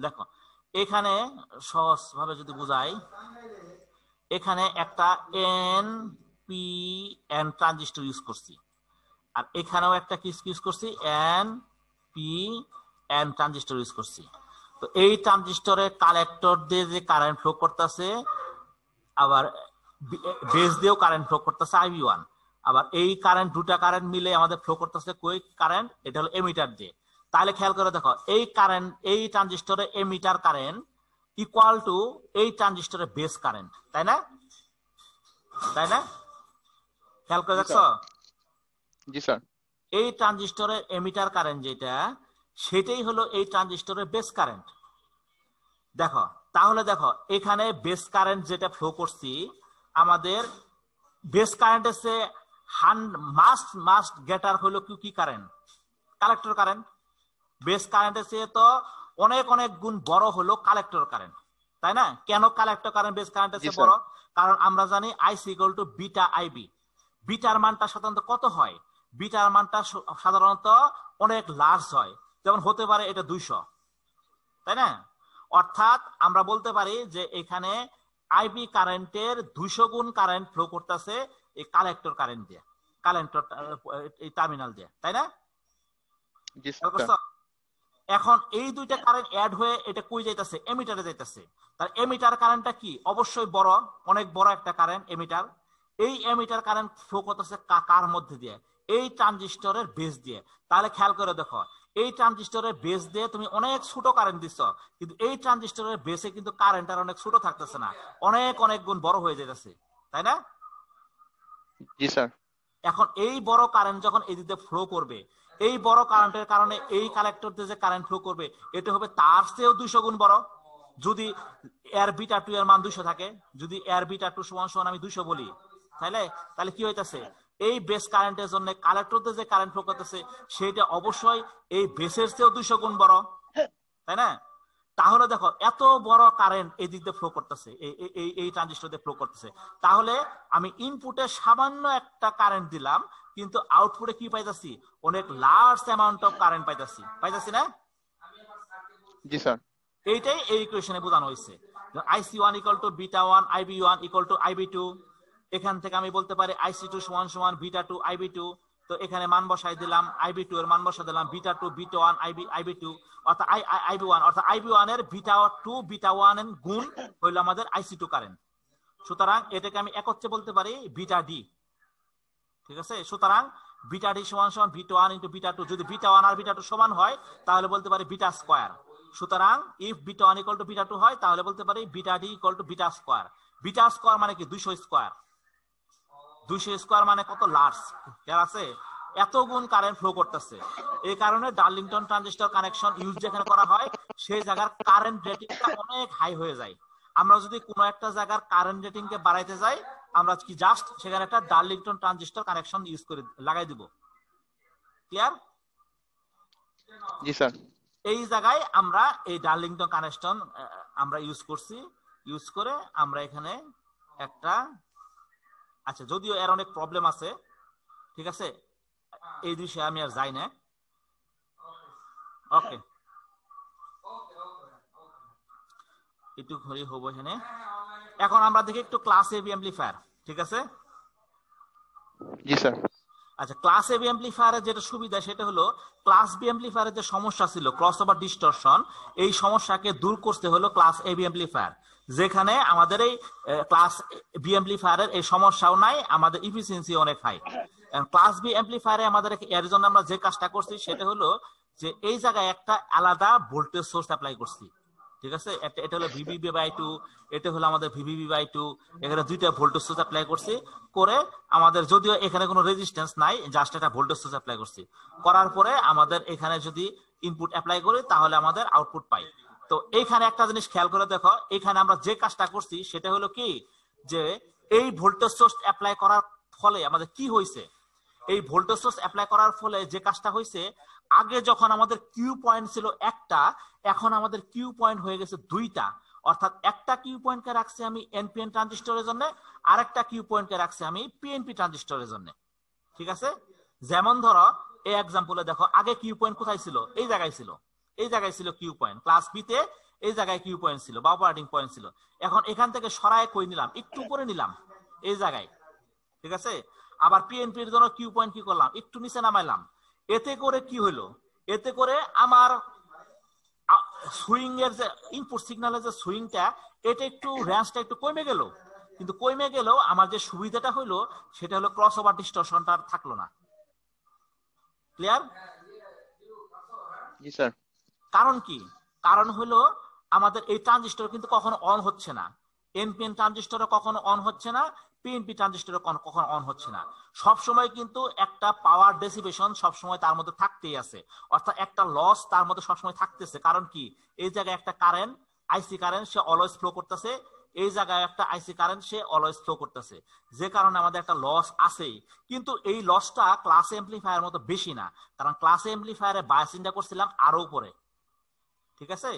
দেখো এখানে সহজভাবে যদি বুঝাই এখানে একটা N P N transistor use করছি আর এখানেও একটা কিস ইউজ করছি N P N transistor use করছি তো এই ট্রানজিস্টরে কালেক্টর দিয়ে যে কারেন্ট ফ্লো করতেছে আবার বেস দিয়েও কারেন্ট ফ্লো করতেছে আইভি ওয়ান আবার এই কারেন্ট দুটা কারেন্ট মিলে আমাদের ফ্লো করতেছে কই কারেন্ট এটা হলো এমিটার দিয়ে তাহলে খেয়াল করে দেখো এই কারেন্ট এই ট্রানজিস্টরে এমিটার কারেন্ট ইকুয়াল টু এই ট্রানজিস্টরে বেস কারেন্ট তাই না তাই না খেয়াল করে দেখছো জি স্যার এই ট্রানজিস্টরের এমিটার কারেন্ট যেটা সেটাই হলো এই ট্রানজিস্টরের বেস কারেন্ট দেখো তাহলে দেখো এখানে বেস কারেন্ট যেটা ফ্লো করছি আমাদের বেস কারেন্ট এসে মাস্ট মাস্ট গেটার হলো কি কি current collector current base current এসে তো অনেক অনেক গুণ বড় হলো কালেক্টর কারেন্ট তাই না কেন কালেক্টর কারেন্ট বেস কারেন্ট এসে বড় কারণ আমরা জানি IC equal to beta IB বিটার মানটা সাধারণত কত হয় বিটার মানটা সাধারণত অনেক লার্জ হয় যেমন হতে পারে এটা দুইশো তাই না অর্থাৎ আমরা বলতে পারি যে এখানে আইবি কারেন্টের দুইশো গুণ কারেন্ট ফ্লো করতেছে এই কালেক্টর কারেন্ট দিয়ে কালেক্টর এই টার্মিনাল দিয়ে তাই না এখন এই দুইটা কারেন্ট অ্যাড হয়ে এটা কই যাইতেছে এমিটারে যাইতেছে তার এমিটার কারেন্টটা কি অবশ্যই বড় অনেক বড় একটা কারেন্ট এমিটার এই অ্যামিটার কারেন্ট ফ্লো করতেছে কার মধ্যে দিয়ে এই ট্রানজিস্টরের বেস দিয়ে তাহলে খেয়াল করে দেখো এই ট্রানজিস্টরের বেস দিয়ে তুমি অনেক ছোট কারেন্ট দিচ্ছ কিন্তু এই ট্রানজিস্টরের বেসে কিন্তু কারেন্ট আর অনেক ছোট থাকতেছে না অনেক অনেক গুণ বড় হয়ে যাইতেছে তাই না জি স্যার এখন এই বড় কারেন্ট যখন এদিকে ফ্লো করবে এই বড় কারেন্টের কারণে এই কালেক্টর দিয়ে যে কারেন্ট ফ্লো করবে এটা হবে তার চেয়েও দুইশো গুণ বড় যদি এর বিটা টু এর মান দুইশো থাকে যদি এর বিটা টু সমান সমান আমি দুইশো বলি তাহলে তাহলে কি হইতেছে এই বেস কারেন্টের জন্য কালেক্টরতে যে কারেন্ট ফ্লো করতেছে সেটা অবশ্যই এই বেসের চেয়েও দুইশো গুণ বড় তাই না তাহলে দেখো এত বড় কারেন্ট এই দিক দিয়ে ফ্লো করতেছে এই এই ট্রানজিস্টর দিয়ে ফ্লো করতেছে তাহলে আমি ইনপুটে সামান্য একটা কারেন্ট দিলাম কিন্তু আউটপুটে কি পাইতাছি অনেক লার্জ অ্যামাউন্ট অফ কারেন্ট পাইতাছি পাইতাছি না জি স্যার এইটাই এই ইকুয়েশনে বোঝানো হয়েছে IC one equal to beta one IB one equal to IB two এখান থেকে আমি বলতে পারি আইসি টু সমান সমান ভিটা টু আইবি টু তো এখানে মান বসাই দিলাম আইবি টু এর মান বসাই দিলাম beta two beta one IB IB two অর্থাৎ আই আইবি ওয়ান অর্থাৎ আইবি ওয়ান এর ভিটা টু ভিটা ওয়ান এর গুণ হইল আমাদের আইসি টু কারেন্ট সুতরাং এটাকে আমি একত্রে বলতে পারি ভিটা ডি ঠিক আছে সুতরাং বিটা ডি সমান সমান beta one into beta two যদি ভিটা ওয়ান আর ভিটা টু সমান হয় তাহলে বলতে পারি বিটা স্কোয়ার সুতরাং if beta one equal to beta two হয় তাহলে বলতে পারি beta D equal to beta square beta square মানে কি দুইশো স্কোয়ার দুইশো স্কোয়ার মানে কত লার্জ ঠিক আছে এত গুণ কারেন্ট ফ্লো করতেছে এই কারণে ডার্লিংটন ট্রানজিস্টর কানেকশন ইউজ যেখানে করা হয় সেই জায়গার কারেন্ট রেটিংটা অনেক হাই হয়ে যায় আমরা যদি কোনো একটা জায়গার কারেন্ট রেটিং কে বাড়াইতে যাই আমরা কি জাস্ট সেখানে একটা ডার্লিংটন ট্রানজিস্টর কানেকশন ইউজ করে লাগাই দিব ক্লিয়ার জি স্যার এই জায়গায় আমরা এই ডার্লিংটন কানেকশন আমরা ইউজ করছি ইউজ করে আমরা এখানে একটা আচ্ছা যদিও এর অনেক প্রবলেম আছে ঠিক আছে এই দৃশ্যে আমি আর যাই না ওকে একটু ঘড়ি হবো এখানে এখন আমরা দেখি একটু ক্লাস এ অ্যাম্পলিফায়ার ঠিক আছে জি স্যার আচ্ছা ক্লাস এ অ্যাম্পলিফায়ারের যেটা সুবিধা সেটা হলো ক্লাস বি অ্যাম্পলিফায়ারের যে সমস্যা ছিল ক্রস ওভার ডিস্টরশন এই সমস্যাকে দূর করতে হলো ক্লাস এ অ্যাম্পলিফায়ার যেখানে আমাদের এই ক্লাস বি অ্যাম্পলিফায়ারের এই সমস্যাও নাই আমাদের ইফিসিয়েন্সি অনেক হাই ক্লাস বি অ্যাম্পলিফায়ারে আমাদের এর জন্য আমরা যে কাজটা করছি সেটা হলো যে এই জায়গায় একটা আলাদা ভোল্টেজ সোর্স অ্যাপ্লাই করছি ঠিক আছে এটা হলো ভিভিবি বাই টু এটা হলো আমাদের ভিভিবি বাই টু এখানে দুইটা ভোল্টেজ সোর্স অ্যাপ্লাই করছি করে আমাদের যদিও এখানে কোনো রেজিস্ট্যান্স নাই জাস্ট একটা ভোল্টেজ সোর্স অ্যাপ্লাই করছি করার পরে আমাদের এখানে যদি ইনপুট অ্যাপ্লাই করি তাহলে আমাদের আউটপুট পাই তো এইখানে একটা জিনিস খেয়াল করে দেখো এখানে আমরা যে কাজটা করছি সেটা হলো কি যে এই ভোল্টেজ সোর্স অ্যাপ্লাই করার ফলে আমাদের কি হয়েছে এই ভোল্টেজ সোর্স অ্যাপ্লাই করার ফলে যে কাজটা হয়েছে আগে যখন আমাদের কিউ পয়েন্ট ছিল একটা এখন আমাদের কিউ পয়েন্ট হয়ে গেছে দুইটা অর্থাৎ একটা কিউ পয়েন্টকে রাখছি আমি এনপিএন ট্রানজিস্টরের জন্য আর একটা কিউ পয়েন্টকে রাখছি আমি পিএনপি ট্রানজিস্টরের জন্য ঠিক আছে যেমন ধরো এই এক্সাম্পলে দেখো আগে কিউ পয়েন্ট কোথায় ছিল এই জায়গায় ছিল এই জায়গায় ছিল কিউ পয়েন্ট ক্লাস বিতে এই জায়গায় কিউ পয়েন্ট ছিল বা অপারেটিং পয়েন্ট ছিল এখন এখান থেকে সরায় কই নিলাম একটু উপরে নিলাম এই জায়গায় ঠিক আছে আবার পিএনপির জন্য কিউ পয়েন্ট কি করলাম একটু নিচে নামাইলাম এতে করে কি হলো এতে করে আমার সুইং এর যে ইনপুট সিগন্যালের যে সুইংটা এটা একটু রেঞ্জটা একটু কমে গেল কিন্তু কমে গেলেও আমার যে সুবিধাটা হলো সেটা হলো ক্রস ওভার আর থাকলো না ক্লিয়ার জি স্যার কারণ কি কারণ হলো আমাদের এই ট্রানজিস্টর কিন্তু কখনো অন হচ্ছে না এনপিএন ট্রানজিস্টর কখনো অন হচ্ছে না পিএনপি ট্রানজিস্টার কখন অন হচ্ছে না সব সময় কিন্তু একটা পাওয়ার ডেসিভেশন সময় তার মধ্যে থাকতেই আছে অর্থাৎ একটা লস তার মধ্যে সব সময় থাকতেছে কারণ কি এই জায়গায় একটা কারেন্ট আইসি কারেন্ট সে অলওয়েজ ফ্লো করতেছে এই জায়গায় একটা আইসি কারেন্ট সে অলওয়েজ ফ্লো করতেছে যে কারণে আমাদের একটা লস আছেই কিন্তু এই লসটা ক্লাস এমপ্লিফায়ার মতো বেশি না কারণ ক্লাস এমপ্লিফায়ারে বায়াসিনটা করছিলাম আরো উপরে ঠিক আছে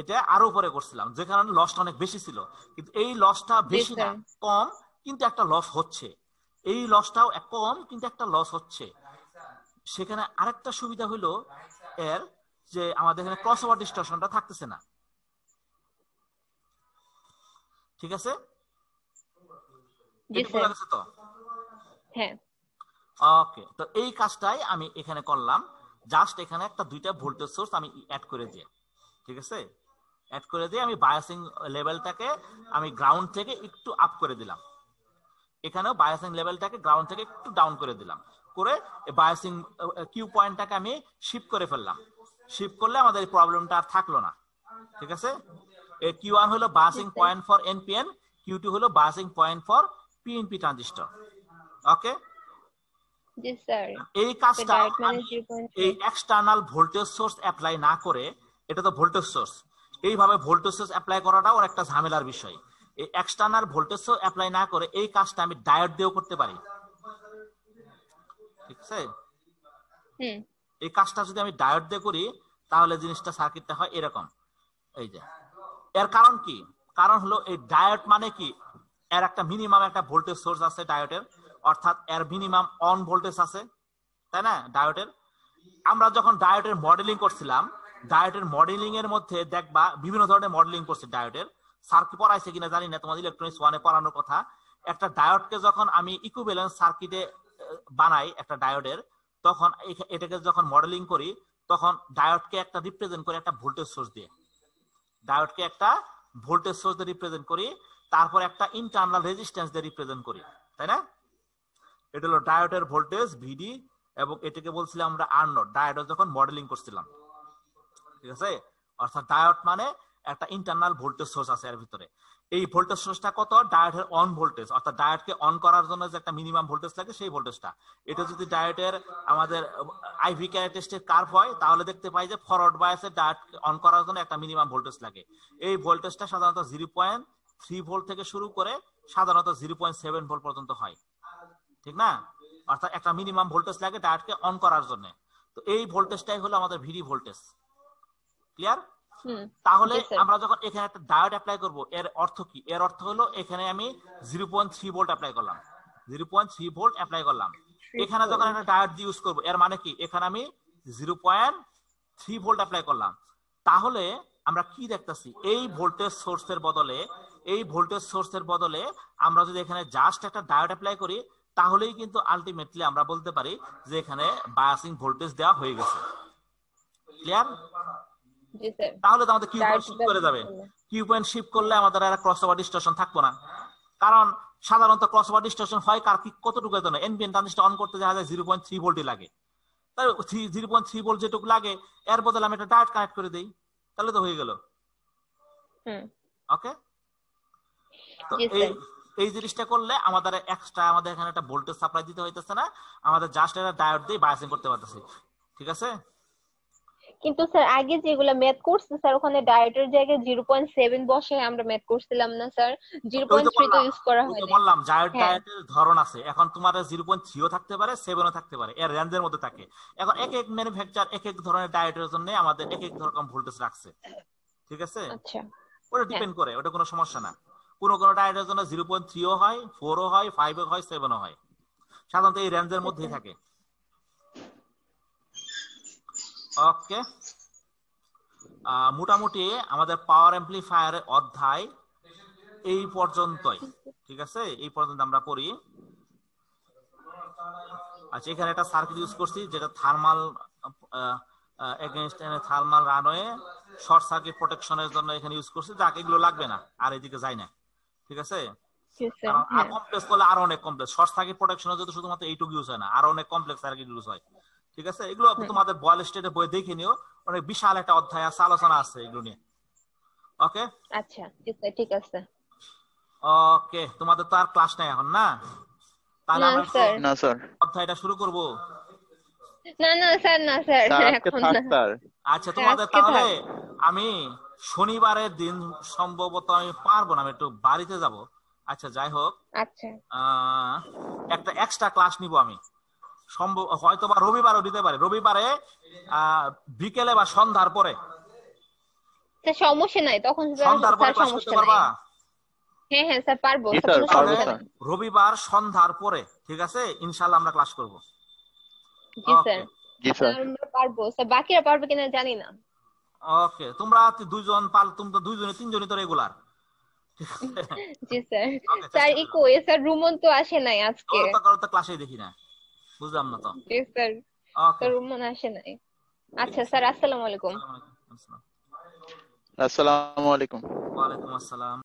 এটা আরো উপরে করছিলাম যে কারণে লসটা অনেক বেশি ছিল কিন্তু এই লসটা বেশি না কম কিন্তু একটা লস হচ্ছে এই লসটাও কম কিন্তু একটা লস হচ্ছে সেখানে আরেকটা সুবিধা হলো এর যে আমাদের এখানে ক্রস ওভার ডিস্টর্শনটা থাকতেছে না ঠিক আছে তো হ্যাঁ ওকে তো এই কাজটাই আমি এখানে করলাম জাস্ট এখানে একটা দুইটা ভোল্টেজ সোর্স আমি অ্যাড করে দিয়ে ঠিক আছে অ্যাড করে দিয়ে আমি বায়াসিং লেভেলটাকে আমি গ্রাউন্ড থেকে একটু আপ করে দিলাম এখানেও বায়াসিং লেভেলটাকে গ্রাউন্ড থেকে একটু ডাউন করে দিলাম করে বায়াসিং কিউ পয়েন্টটাকে আমি শিফট করে ফেললাম শিফট করলে আমাদের প্রবলেমটা আর থাকলো না ঠিক আছে এই কিউ ওয়ান হলো biasing point for NPN Q two হলো biasing point for PNP transistor okay এই কাজটা এই এক্সটার্নাল ভোল্টেজ সোর্স অ্যাপ্লাই না করে এটা তো ভোল্টেজ সোর্স এইভাবে ভোল্টেজ সোর্স অ্যাপ্লাই করাটাও একটা ঝামেলার বিষয় এই এক্সটার্নাল ভোল্টেজ সোর্স অ্যাপ্লাই না করে এই কাজটা আমি ডায়োড দিয়েও করতে পারি ঠিক আছে এই কাজটা যদি আমি ডায়োড দিয়ে করি তাহলে জিনিসটা সার্কিটটা হয় এরকম এই যে এর কারণ কি কারণ হলো এই ডায়োড মানে কি এর একটা মিনিমাম একটা ভোল্টেজ সোর্স আছে ডায়োডের অর্থাৎ এর মিনিমাম অন ভোল্টেজ আছে তাই না ডায়োডের আমরা যখন ডায়োডের মডেলিং করছিলাম ডায়েটের মডেলিং এর মধ্যে দেখবা বিভিন্ন ধরনের মডেলিং করছে ডায়েটের সার্কিট পড়াইছে কিনা জানি না তোমাদের ইলেকট্রনিক্স ওয়ানে পড়ানোর কথা একটা ডায়োডকে যখন আমি ইকুইভ্যালেন্স সার্কিটে বানাই একটা ডায়োডের তখন এটাকে যখন মডেলিং করি তখন ডায়োডকে একটা রিপ্রেজেন্ট করি একটা ভোল্টেজ সোর্স দিয়ে ডায়োডকে একটা ভোল্টেজ সোর্স দিয়ে রিপ্রেজেন্ট করি তারপর একটা ইন্টারনাল রেজিস্ট্যান্স দিয়ে রিপ্রেজেন্ট করি তাই না এটা হলো ডায়োডের ভোল্টেজ ভিডি এবং এটাকে বলছিলাম আমরা আর নট ডায়োড যখন মডেলিং করছিলাম ঠিক আছে অর্থাৎ মানে একটা ইন্টারনাল ভোল্টেজ সোর্স আছে এর ভিতরে এই ভোল্টেজ সোর্সটা কত অন ভোল্টেজ অর্থাৎ অন করার জন্য যে একটা মিনিমাম ভোল্টেজ লাগে সেই ভোল্টেজটা এটা যদি আমাদের আইভি কার্ভ হয় তাহলে দেখতে পাই যে ফরওয়ার্ড বায়াসে অন করার জন্য একটা মিনিমাম ভোল্টেজ লাগে এই ভোল্টেজটা সাধারণত জিরো পয়েন্ট থ্রি ভোল্ট থেকে শুরু করে সাধারণত জিরো পয়েন্ট সেভেন ভোল্ট পর্যন্ত হয় ঠিক না অর্থাৎ একটা মিনিমাম ভোল্টেজ লাগে ডায়োডকে অন করার জন্য তো এই ভোল্টেজটাই হলো আমাদের ভিডি ভোল্টেজ ক্লিয়ার তাহলে আমরা যখন এখানে একটা ডায়োড অ্যাপ্লাই করব এর অর্থ কি এর অর্থ হলো এখানে আমি zero point three volt apply করলাম 0.3 থ্রি ভোল্ট অ্যাপ্লাই করলাম এখানে যখন একটা ডায়োড দিয়ে ইউজ করব এর মানে কি এখানে আমি zero point three volt apply করলাম তাহলে আমরা কি দেখতেছি এই ভোল্টেজ সোর্সের বদলে এই ভোল্টেজ সোর্সের বদলে আমরা যদি এখানে জাস্ট একটা ডায়োড অ্যাপ্লাই করি তাহলেই কিন্তু আলটিমেটলি আমরা বলতে পারি যে এখানে বায়াসিং ভোল্টেজ দেওয়া হয়ে গেছে ক্লিয়ার তাহলে তো আমাদের কিউ পয়েন্ট শিফট করে যাবে কিউ পয়েন্ট শিফট করলে আমাদের আর ক্রস ওভার ডিস্টর্শন থাকবো না কারণ সাধারণত ক্রস ওভার ডিস্টর্শন হয় কার কি কতটুকু জন্য এনবিএন ট্রানজিস্টর অন করতে দেখা যায় জিরো পয়েন্ট থ্রি ভোল্টই লাগে তাই জিরো পয়েন্ট থ্রি ভোল্ট যেটুকু লাগে এর বদলে আমি একটা ডায়েট কানেক্ট করে দিই তাহলে তো হয়ে গেল ওকে তো এই এই জিনিসটা করলে আমাদের এক্সট্রা আমাদের এখানে একটা ভোল্টেজ সাপ্লাই দিতে হইতেছে না আমাদের জাস্ট একটা ডায়োড দিয়ে বায়াসিং করতে পারতেছি ঠিক আছে কিন্তু স্যার আগে যেগুলো ম্যাথ করছে স্যার ওখানে ডায়েটের জায়গায় জিরো পয়েন্ট সেভেন বসে আমরা ম্যাথ করছিলাম না স্যার জিরো পয়েন্ট থ্রি তো ইউজ করা হয় বললাম ডায়েট হ্যাঁ। ডায়েটের ধরন আছে এখন তোমার জিরো পয়েন্ট থ্রিও থাকতে পারে সেভেনও থাকতে পারে এর রেঞ্জের মধ্যে থাকে এখন এক এক ম্যানুফ্যাকচার এক এক ধরনের ডায়েটের জন্য আমাদের এক এক রকম ভোল্টেজ রাখছে ঠিক আছে আচ্ছা ওটা ডিপেন্ড হ্যাঁ। করে ওটা কোনো সমস্যা না কোন কোন ডায়েটের জন্য জিরো পয়েন্ট থ্রিও হয় ফোরও হয় ফাইভও হয় সেভেনও হয় সাধারণত এই রেঞ্জের মধ্যেই আচ্ছা। থাকে ওকে মোটামুটি আমাদের পাওয়ার অ্যাম্পলিফায়ার অধ্যায় এই পর্যন্তই ঠিক আছে এই পর্যন্ত আমরা করি আচ্ছা এখানে একটা সার্কিট ইউজ করছি যেটা thermal against thermal runaway short circuit প্রোটেকশনের জন্য এখানে ইউজ করছি যাক এগুলো লাগবে না আর এদিকে যায় না ঠিক আছে কারণ আর কমপ্লেক্স করলে আরো অনেক কমপ্লেক্স শর্ট সার্কিট প্রোটেকশনের জন্য শুধুমাত্র এইটুকু ইউজ হয় না আরো অনেক কমপ্লেক্স সার্কিট ইউজ হয় ঠিক আছে এগুলো আপনি তোমাদের বয়েল স্টেটে বই দেখে নিও অনেক বিশাল একটা অধ্যায় আছে আলোচনা আছে এগুলো নিয়ে ওকে আচ্ছা ঠিক আছে ওকে তোমাদের তো আর ক্লাস নাই এখন না তাহলে আমরা না স্যার অধ্যায়টা শুরু করব না না স্যার না স্যার এখন না আচ্ছা হ্যাঁ, তোমাদের তাহলে আমি শনিবারের দিন সম্ভবত আমি পারবো না আমি একটু বাড়িতে যাব আচ্ছা যাই হোক আচ্ছা একটা এক্সট্রা ক্লাস নিব আমি সম্ভব হয়তো বা রবিবারও দিতে পারে রবিবারে বিকেলে বা সন্ধ্যার পরে সমস্যা নাই তখন সন্ধ্যার পরে পারবা হ্যাঁ হ্যাঁ স্যার পারবো রবিবার সন্ধ্যার পরে ঠিক আছে আমরা ক্লাস করব জি স্যার পারবো স্যার বাকিরা পারবে কিনা জানি না ওকে তোমরা দুইজন পাল তোমরা দুইজনে তিনজনই তো রেগুলার জি স্যার স্যার ইকো স্যার রুমন তো আসে নাই আজকে তো ক্লাসে দেখি না বুঝলাম না তো স্যার মনে আসে নাই আচ্ছা স্যার আসসালামু আলাইকুম আসসালামু আলাইকুম আসসালাম